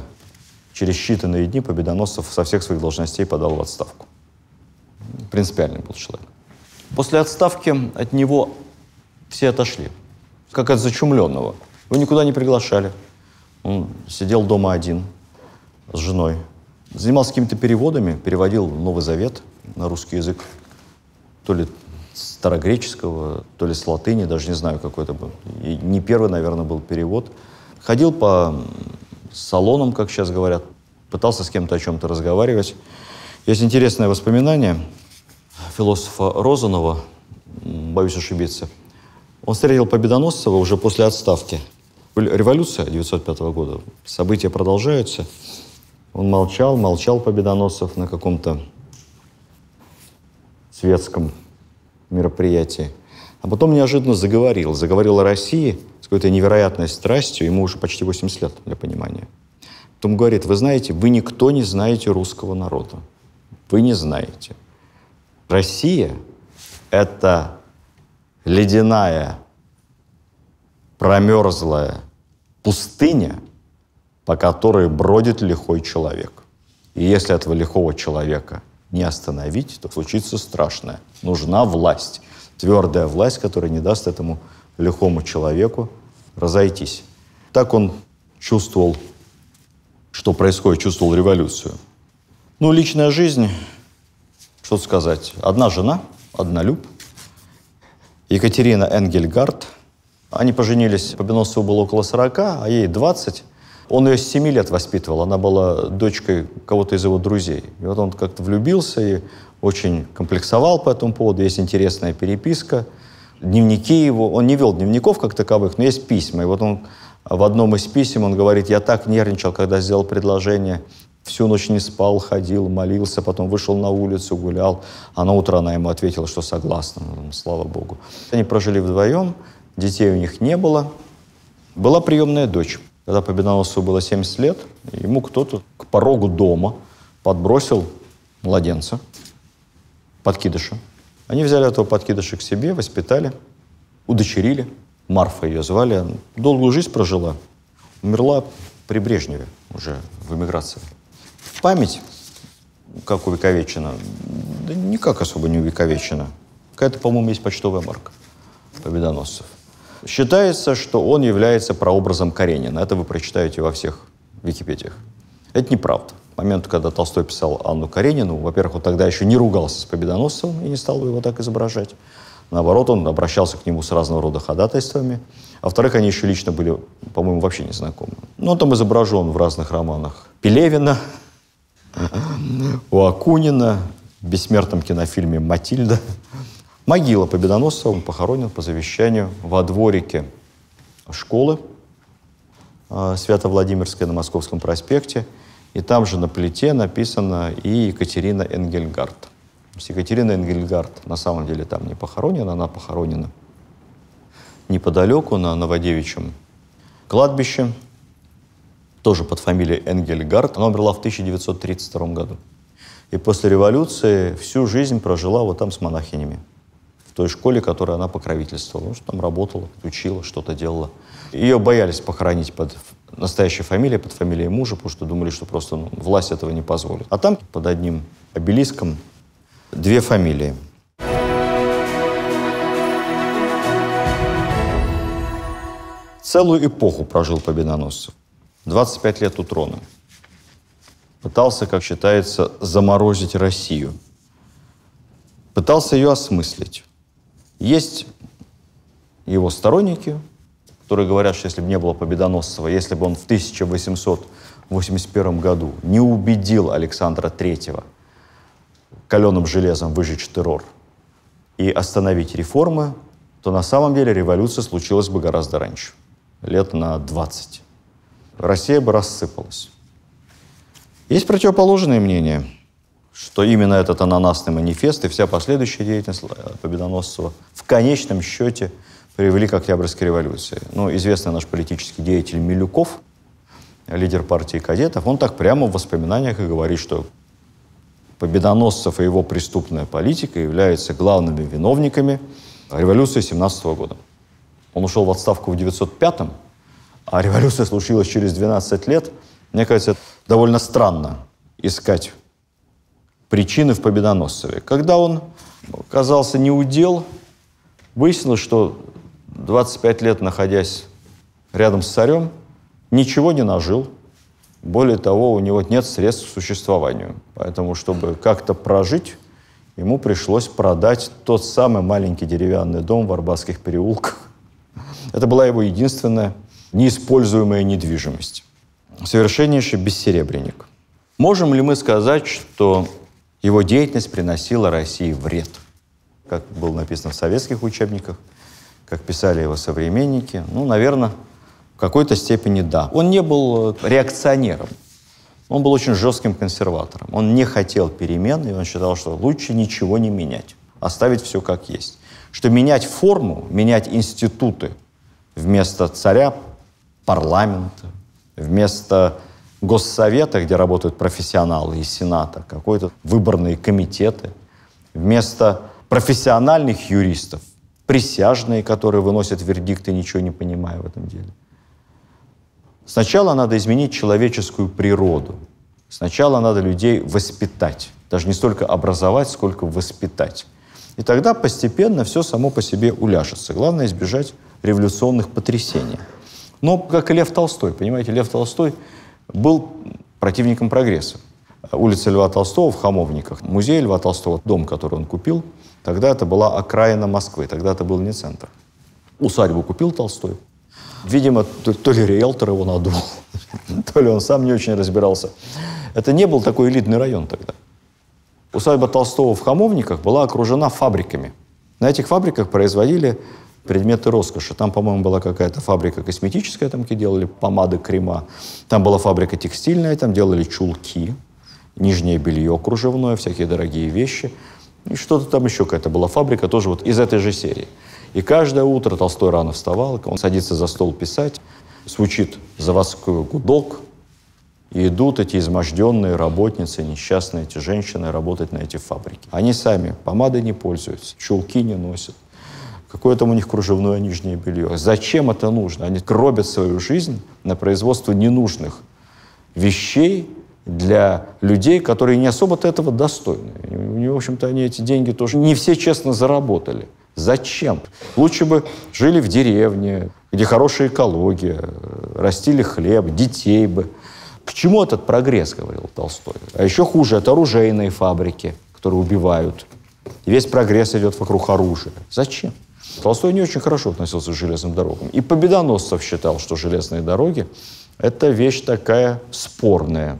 через считанные дни Победоносцев со всех своих должностей подал в отставку. Принципиальный был человек. После отставки от него все отошли, как от зачумленного. Его никуда не приглашали. Он сидел дома один с женой, Занимался какими-то переводами, переводил Новый Завет на русский язык. То ли старогреческого, то ли с латыни, даже не знаю, какой это был. И не первый, наверное, был перевод. Ходил по салонам, как сейчас говорят, пытался с кем-то о чем-то разговаривать. Есть интересное воспоминание философа Розанова, боюсь ошибиться. Он встретил Победоносцева уже после отставки. Революция 1905 года, события продолжаются. Он молчал, молчал Победоносов на каком-то светском мероприятии. А потом неожиданно заговорил. Заговорил о России с какой-то невероятной страстью. Ему уже почти 80 лет, для понимания. Потом говорит, вы знаете, вы никто не знаете русского народа. Вы не знаете. Россия — это ледяная, промерзлая пустыня, по которой бродит лихой человек. И если этого лихого человека не остановить, то случится страшное. Нужна власть, твердая власть, которая не даст этому лихому человеку разойтись. Так он чувствовал, что происходит, чувствовал революцию. Ну, личная жизнь, что сказать, одна жена, однолюб, Екатерина Энгельгард. Они поженились, Победоносцеву было около 40, а ей 20. Он ее с 7 лет воспитывал, она была дочкой кого-то из его друзей. И вот он как-то влюбился и очень комплексовал по этому поводу. Есть интересная переписка, дневники его. Он не вел дневников как таковых, но есть письма. И вот он в одном из писем он говорит, я так нервничал, когда сделал предложение, Всю ночь не спал, ходил, молился, потом вышел на улицу, гулял. А на утро она ему ответила, что согласна. Ну, слава Богу. Они прожили вдвоем, детей у них не было. Была приемная дочь. Когда Победоносцу было 70 лет, ему кто-то к порогу дома подбросил младенца, подкидыша. Они взяли этого подкидыша к себе, воспитали, удочерили. Марфа ее звали. Долгую жизнь прожила. Умерла при Брежневе уже в эмиграции. Память, как увековечена, да никак особо не увековечена. Какая-то, по-моему, есть почтовая марка победоносцев. Считается, что он является прообразом Каренина. Это вы прочитаете во всех Википедиях. Это неправда. К моменту, когда Толстой писал Анну Каренину, во-первых, он тогда еще не ругался с Победоносцевым и не стал его так изображать. Наоборот, он обращался к нему с разного рода ходатайствами. А во-вторых, они еще лично были, по-моему, вообще не знакомы. Но ну, он там изображен в разных романах Пелевина, у Акунина, в бессмертном кинофильме «Матильда». Могила Победоносца, он похоронен по завещанию во дворике школы э, Свято-Владимирской на Московском проспекте. И там же на плите написано и Екатерина Энгельгард. То есть Екатерина Энгельгард на самом деле там не похоронена, она похоронена неподалеку на Новодевичьем кладбище, тоже под фамилией Энгельгард. Она умерла в 1932 году. И после революции всю жизнь прожила вот там с монахинями в той школе, которой она покровительствовала. Потому ну, что там работала, учила, что-то делала. Ее боялись похоронить под настоящей фамилией, под фамилией мужа, потому что думали, что просто ну, власть этого не позволит. А там под одним обелиском две фамилии. Целую эпоху прожил Победоносцев. 25 лет у трона. Пытался, как считается, заморозить Россию. Пытался ее осмыслить. Есть его сторонники, которые говорят, что если бы не было Победоносцева, если бы он в 1881 году не убедил Александра III каленым железом выжечь террор и остановить реформы, то на самом деле революция случилась бы гораздо раньше, лет на 20. Россия бы рассыпалась. Есть противоположные мнения – что именно этот ананасный манифест и вся последующая деятельность э, Победоносцева в конечном счете привели к Октябрьской революции. Ну, известный наш политический деятель Милюков, лидер партии кадетов, он так прямо в воспоминаниях и говорит, что Победоносцев и его преступная политика являются главными виновниками революции 17 года. Он ушел в отставку в 905-м, а революция случилась через 12 лет. Мне кажется, это довольно странно искать причины в Победоносцеве. Когда он оказался неудел, выяснилось, что 25 лет находясь рядом с царем, ничего не нажил. Более того, у него нет средств к существованию. Поэтому, чтобы как-то прожить, ему пришлось продать тот самый маленький деревянный дом в Арбатских переулках. Это была его единственная неиспользуемая недвижимость. Совершеннейший бессеребренник. Можем ли мы сказать, что его деятельность приносила России вред. Как было написано в советских учебниках, как писали его современники, ну, наверное, в какой-то степени да. Он не был э, реакционером. Он был очень жестким консерватором. Он не хотел перемен, и он считал, что лучше ничего не менять, оставить все как есть. Что менять форму, менять институты вместо царя, парламента, вместо госсовета, где работают профессионалы из Сената, какой-то выборные комитеты. Вместо профессиональных юристов, присяжные, которые выносят вердикты, ничего не понимая в этом деле. Сначала надо изменить человеческую природу. Сначала надо людей воспитать. Даже не столько образовать, сколько воспитать. И тогда постепенно все само по себе уляжется. Главное избежать революционных потрясений. Но как и Лев Толстой, понимаете, Лев Толстой был противником прогресса. Улица Льва Толстого в Хамовниках, музей Льва Толстого, дом, который он купил, тогда это была окраина Москвы, тогда это был не центр. Усадьбу купил Толстой. Видимо, то, то ли риэлтор его надул, то ли он сам не очень разбирался. Это не был такой элитный район тогда. Усадьба Толстого в Хамовниках была окружена фабриками. На этих фабриках производили предметы роскоши. Там, по-моему, была какая-то фабрика косметическая, там где делали помады, крема. Там была фабрика текстильная, там делали чулки, нижнее белье кружевное, всякие дорогие вещи. И что-то там еще какая-то была фабрика, тоже вот из этой же серии. И каждое утро Толстой рано вставал, он садится за стол писать, звучит заводской гудок, и идут эти изможденные работницы, несчастные эти женщины работать на эти фабрики. Они сами помады не пользуются, чулки не носят, Какое там у них кружевное нижнее белье? Зачем это нужно? Они гробят свою жизнь на производство ненужных вещей для людей, которые не особо-то этого достойны. И, в общем-то, они эти деньги тоже не все честно заработали. Зачем? Лучше бы жили в деревне, где хорошая экология, растили хлеб, детей бы. К чему этот прогресс, говорил Толстой? А еще хуже, это оружейные фабрики, которые убивают. И весь прогресс идет вокруг оружия. Зачем? Толстой не очень хорошо относился к железным дорогам. И Победоносцев считал, что железные дороги – это вещь такая спорная,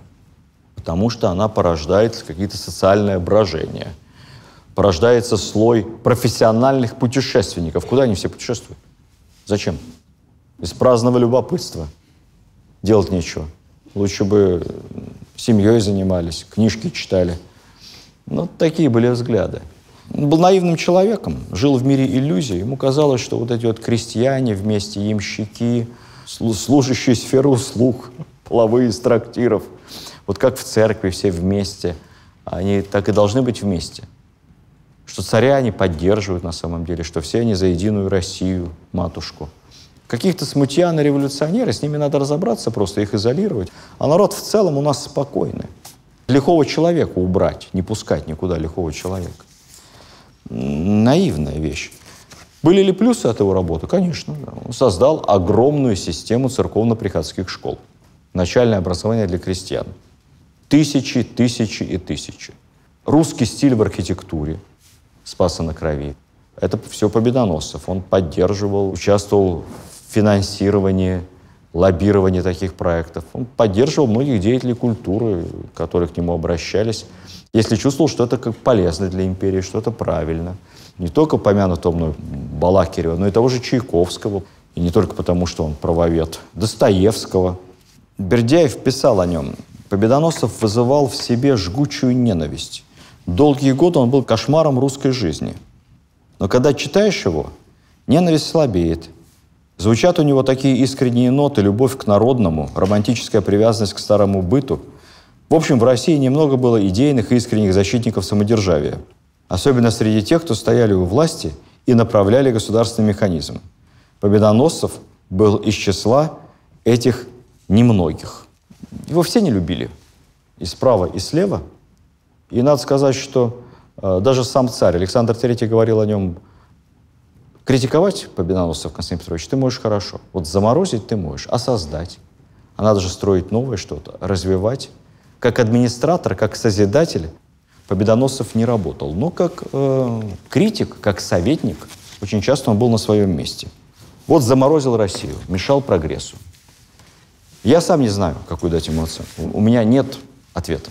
потому что она порождает какие-то социальные брожения. Порождается слой профессиональных путешественников. Куда они все путешествуют? Зачем? Из праздного любопытства. Делать нечего. Лучше бы семьей занимались, книжки читали. Ну, такие были взгляды. Он был наивным человеком, жил в мире иллюзий. Ему казалось, что вот эти вот крестьяне вместе, имщики, служащие сферы услуг, половые из трактиров, вот как в церкви все вместе, они так и должны быть вместе. Что царя они поддерживают на самом деле, что все они за единую Россию, матушку. Каких-то смутьян и революционеры, с ними надо разобраться просто, их изолировать. А народ в целом у нас спокойный. Лихого человека убрать, не пускать никуда лихого человека наивная вещь. Были ли плюсы от его работы? Конечно. Да. Он создал огромную систему церковно-приходских школ. Начальное образование для крестьян. Тысячи, тысячи и тысячи. Русский стиль в архитектуре. Спаса на крови. Это все Победоносцев. Он поддерживал, участвовал в финансировании, лоббировании таких проектов. Он поддерживал многих деятелей культуры, которые к нему обращались если чувствовал, что это как полезно для империи, что это правильно. Не только помянутого мной Балакирева, но и того же Чайковского. И не только потому, что он правовед. Достоевского. Бердяев писал о нем. Победоносов вызывал в себе жгучую ненависть. Долгие годы он был кошмаром русской жизни. Но когда читаешь его, ненависть слабеет. Звучат у него такие искренние ноты, любовь к народному, романтическая привязанность к старому быту – в общем, в России немного было идейных и искренних защитников самодержавия, особенно среди тех, кто стояли у власти и направляли государственный механизм. Победоносцев был из числа этих немногих. Его все не любили. И справа, и слева. И надо сказать, что э, даже сам царь Александр III говорил о нем критиковать победоносцев, Константин Петрович, ты можешь хорошо. Вот заморозить ты можешь, а создать. А надо же строить новое что-то, развивать. Как администратор, как созидатель Победоносов не работал, но как э, критик, как советник, очень часто он был на своем месте. Вот заморозил Россию, мешал прогрессу. Я сам не знаю, какую дать эмоцию. У меня нет ответа.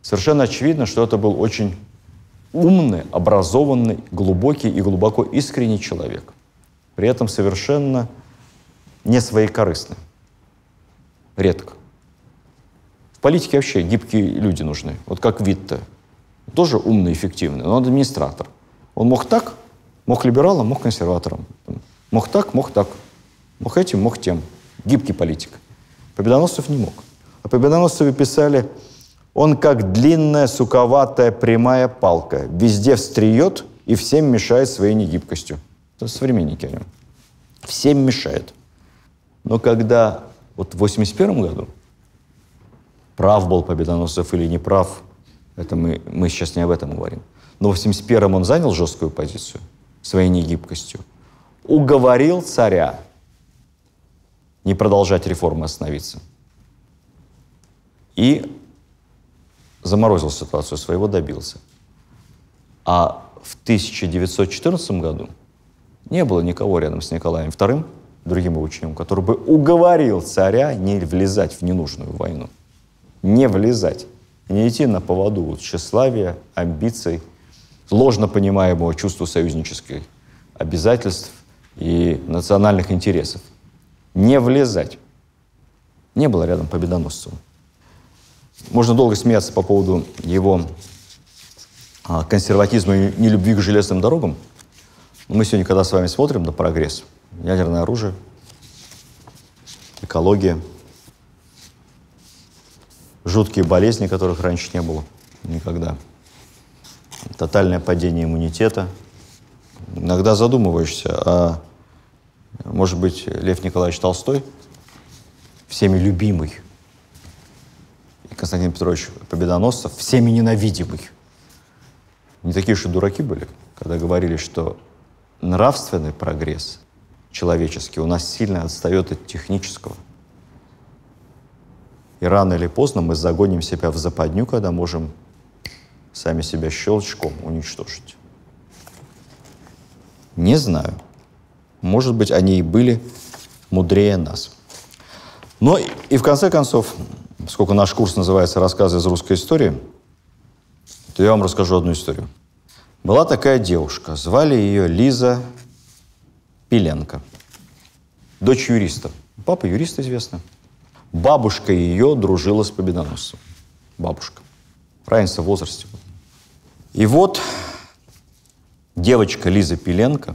Совершенно очевидно, что это был очень умный, образованный, глубокий и глубоко искренний человек. При этом совершенно не своекорыстный. Редко. В политике вообще гибкие люди нужны. Вот как Витте. Тоже умный, эффективный, но он администратор. Он мог так, мог либералом, мог консерватором. Мог так, мог так. Мог этим, мог тем. Гибкий политик. Победоносцев не мог. А Победоносцеве писали, он как длинная, суковатая, прямая палка. Везде встреет и всем мешает своей негибкостью. Это современники о нем. Всем мешает. Но когда вот в 81 году прав был Победоносцев или не прав, это мы, мы сейчас не об этом говорим. Но в 71-м он занял жесткую позицию своей негибкостью. Уговорил царя не продолжать реформы, остановиться. И заморозил ситуацию, своего добился. А в 1914 году не было никого рядом с Николаем II, другим его учеником, который бы уговорил царя не влезать в ненужную войну не влезать, не идти на поводу вот, тщеславия, амбиций, ложно понимаемого чувства союзнических обязательств и национальных интересов. Не влезать. Не было рядом победоносцев. Можно долго смеяться по поводу его а, консерватизма и нелюбви к железным дорогам. Но мы сегодня, когда с вами смотрим на прогресс, ядерное оружие, экология – жуткие болезни, которых раньше не было никогда. Тотальное падение иммунитета. Иногда задумываешься, а может быть, Лев Николаевич Толстой, всеми любимый, и Константин Петрович Победоносцев, всеми ненавидимый. Не такие уж и дураки были, когда говорили, что нравственный прогресс человеческий у нас сильно отстает от технического – и рано или поздно мы загоним себя в западню, когда можем сами себя щелчком уничтожить. Не знаю. Может быть, они и были мудрее нас. Но и в конце концов, поскольку наш курс называется «Рассказы из русской истории», то я вам расскажу одну историю. Была такая девушка, звали ее Лиза Пиленко, дочь юриста. Папа юрист известный. Бабушка ее дружила с победоносцем. Бабушка. Равенство в возрасте. И вот девочка Лиза Пеленко,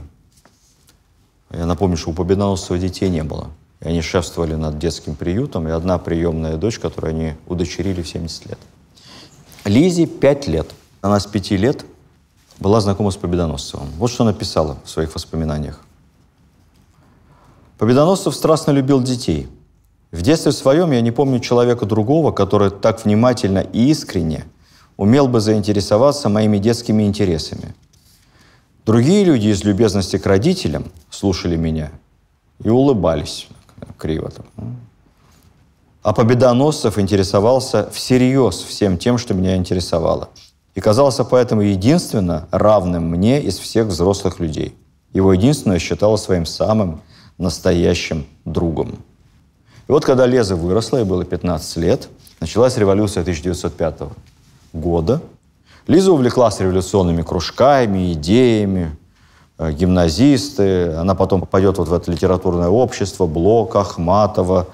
я напомню, что у победоносцева детей не было, и они шефствовали над детским приютом, и одна приемная дочь, которую они удочерили в 70 лет. Лизе 5 лет. Она с 5 лет была знакома с Победоносцевым. Вот что она писала в своих воспоминаниях. Победоносцев страстно любил детей. В детстве своем я не помню человека другого, который так внимательно и искренне умел бы заинтересоваться моими детскими интересами. Другие люди из любезности к родителям слушали меня и улыбались криво. Там. А Победоносцев интересовался всерьез всем тем, что меня интересовало. И казался поэтому единственно равным мне из всех взрослых людей. Его единственное считала своим самым настоящим другом. И вот когда Леза выросла, ей было 15 лет, началась революция 1905 года. Лиза увлеклась революционными кружками, идеями, э, гимназисты. Она потом попадет вот в это литературное общество, Блок, Ахматова,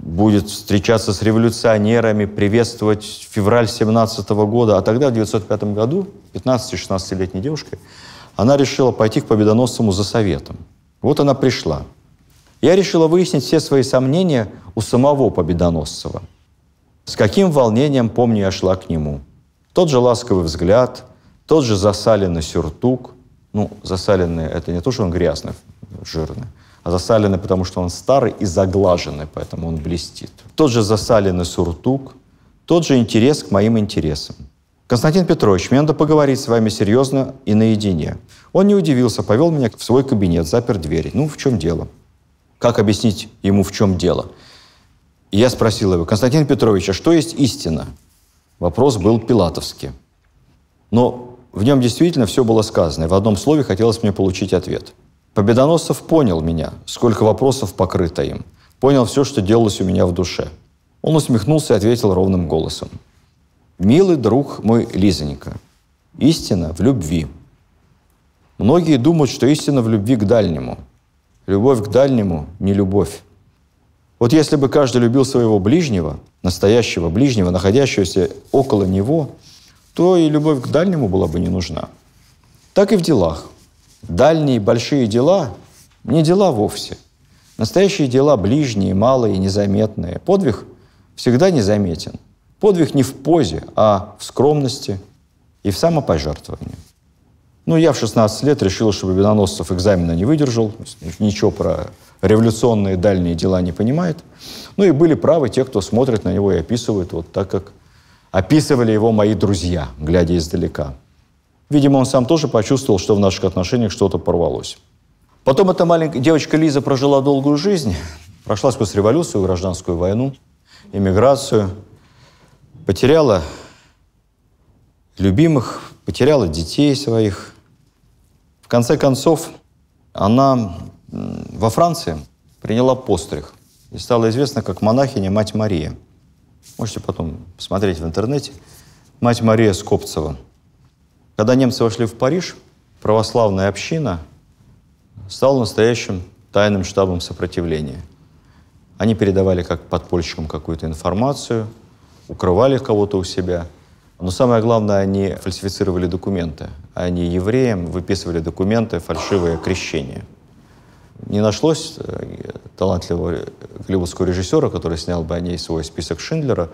будет встречаться с революционерами, приветствовать февраль 17 года. А тогда, в 1905 году, 15-16-летней девушкой, она решила пойти к победоносцам за советом. Вот она пришла – я решила выяснить все свои сомнения у самого Победоносцева. С каким волнением, помню, я шла к нему. Тот же ласковый взгляд, тот же засаленный сюртук. Ну, засаленный – это не то, что он грязный, жирный, а засаленный, потому что он старый и заглаженный, поэтому он блестит. Тот же засаленный сюртук, тот же интерес к моим интересам. Константин Петрович, мне надо поговорить с вами серьезно и наедине. Он не удивился, повел меня в свой кабинет, запер дверь. Ну, в чем дело? Как объяснить ему, в чем дело? И я спросил его, Константин Петрович, а что есть истина? Вопрос был пилатовский. Но в нем действительно все было сказано, и в одном слове хотелось мне получить ответ. Победоносцев понял меня, сколько вопросов покрыто им. Понял все, что делалось у меня в душе. Он усмехнулся и ответил ровным голосом. «Милый друг мой Лизонька, истина в любви. Многие думают, что истина в любви к дальнему, Любовь к дальнему – не любовь. Вот если бы каждый любил своего ближнего, настоящего ближнего, находящегося около него, то и любовь к дальнему была бы не нужна. Так и в делах. Дальние большие дела – не дела вовсе. Настоящие дела ближние, малые, незаметные. Подвиг всегда незаметен. Подвиг не в позе, а в скромности и в самопожертвовании. Ну, я в 16 лет решил, что Победоносцев экзамена не выдержал, ничего про революционные дальние дела не понимает. Ну и были правы те, кто смотрит на него и описывает, вот так как описывали его мои друзья, глядя издалека. Видимо, он сам тоже почувствовал, что в наших отношениях что-то порвалось. Потом эта маленькая девочка Лиза прожила долгую жизнь, прошла сквозь революцию, гражданскую войну, иммиграцию, потеряла любимых, потеряла детей своих, в конце концов, она во Франции приняла постриг и стала известна как монахиня Мать Мария. Можете потом посмотреть в интернете. Мать Мария Скопцева. Когда немцы вошли в Париж, православная община стала настоящим тайным штабом сопротивления. Они передавали как подпольщикам какую-то информацию, укрывали кого-то у себя. Но самое главное, они фальсифицировали документы а не евреям, выписывали документы, фальшивые крещения. Не нашлось э, талантливого голливудского режиссера, который снял бы о ней свой список Шиндлера,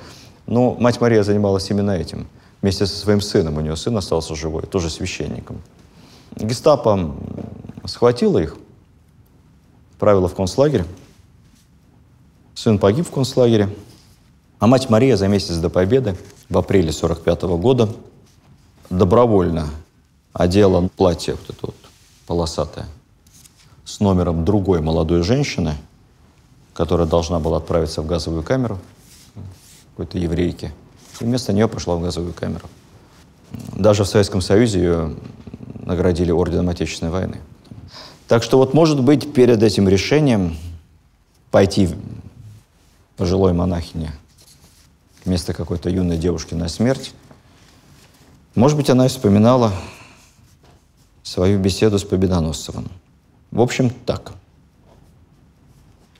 но мать Мария занималась именно этим. Вместе со своим сыном, у нее сын остался живой, тоже священником. Гестапо схватило их, правило в концлагерь. Сын погиб в концлагере. А мать Мария за месяц до победы, в апреле 1945 года, добровольно одела платье вот это вот полосатое с номером другой молодой женщины, которая должна была отправиться в газовую камеру, какой-то еврейки. И вместо нее пошла в газовую камеру. Даже в Советском Союзе ее наградили орденом Отечественной войны. Так что вот, может быть, перед этим решением пойти пожилой монахине вместо какой-то юной девушки на смерть, может быть, она и вспоминала свою беседу с Победоносцевым. В общем, так.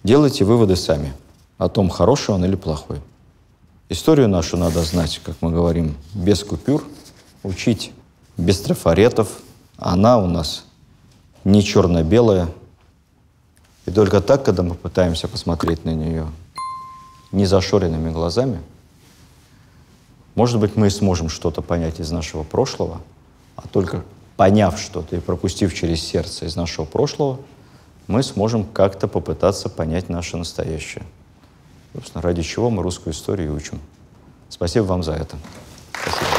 Делайте выводы сами о том, хороший он или плохой. Историю нашу надо знать, как мы говорим, без купюр, учить без трафаретов. Она у нас не черно-белая. И только так, когда мы пытаемся посмотреть на нее не зашоренными глазами, может быть, мы сможем что-то понять из нашего прошлого, а только поняв что-то и пропустив через сердце из нашего прошлого, мы сможем как-то попытаться понять наше настоящее. Собственно, ради чего мы русскую историю учим. Спасибо вам за это. Спасибо.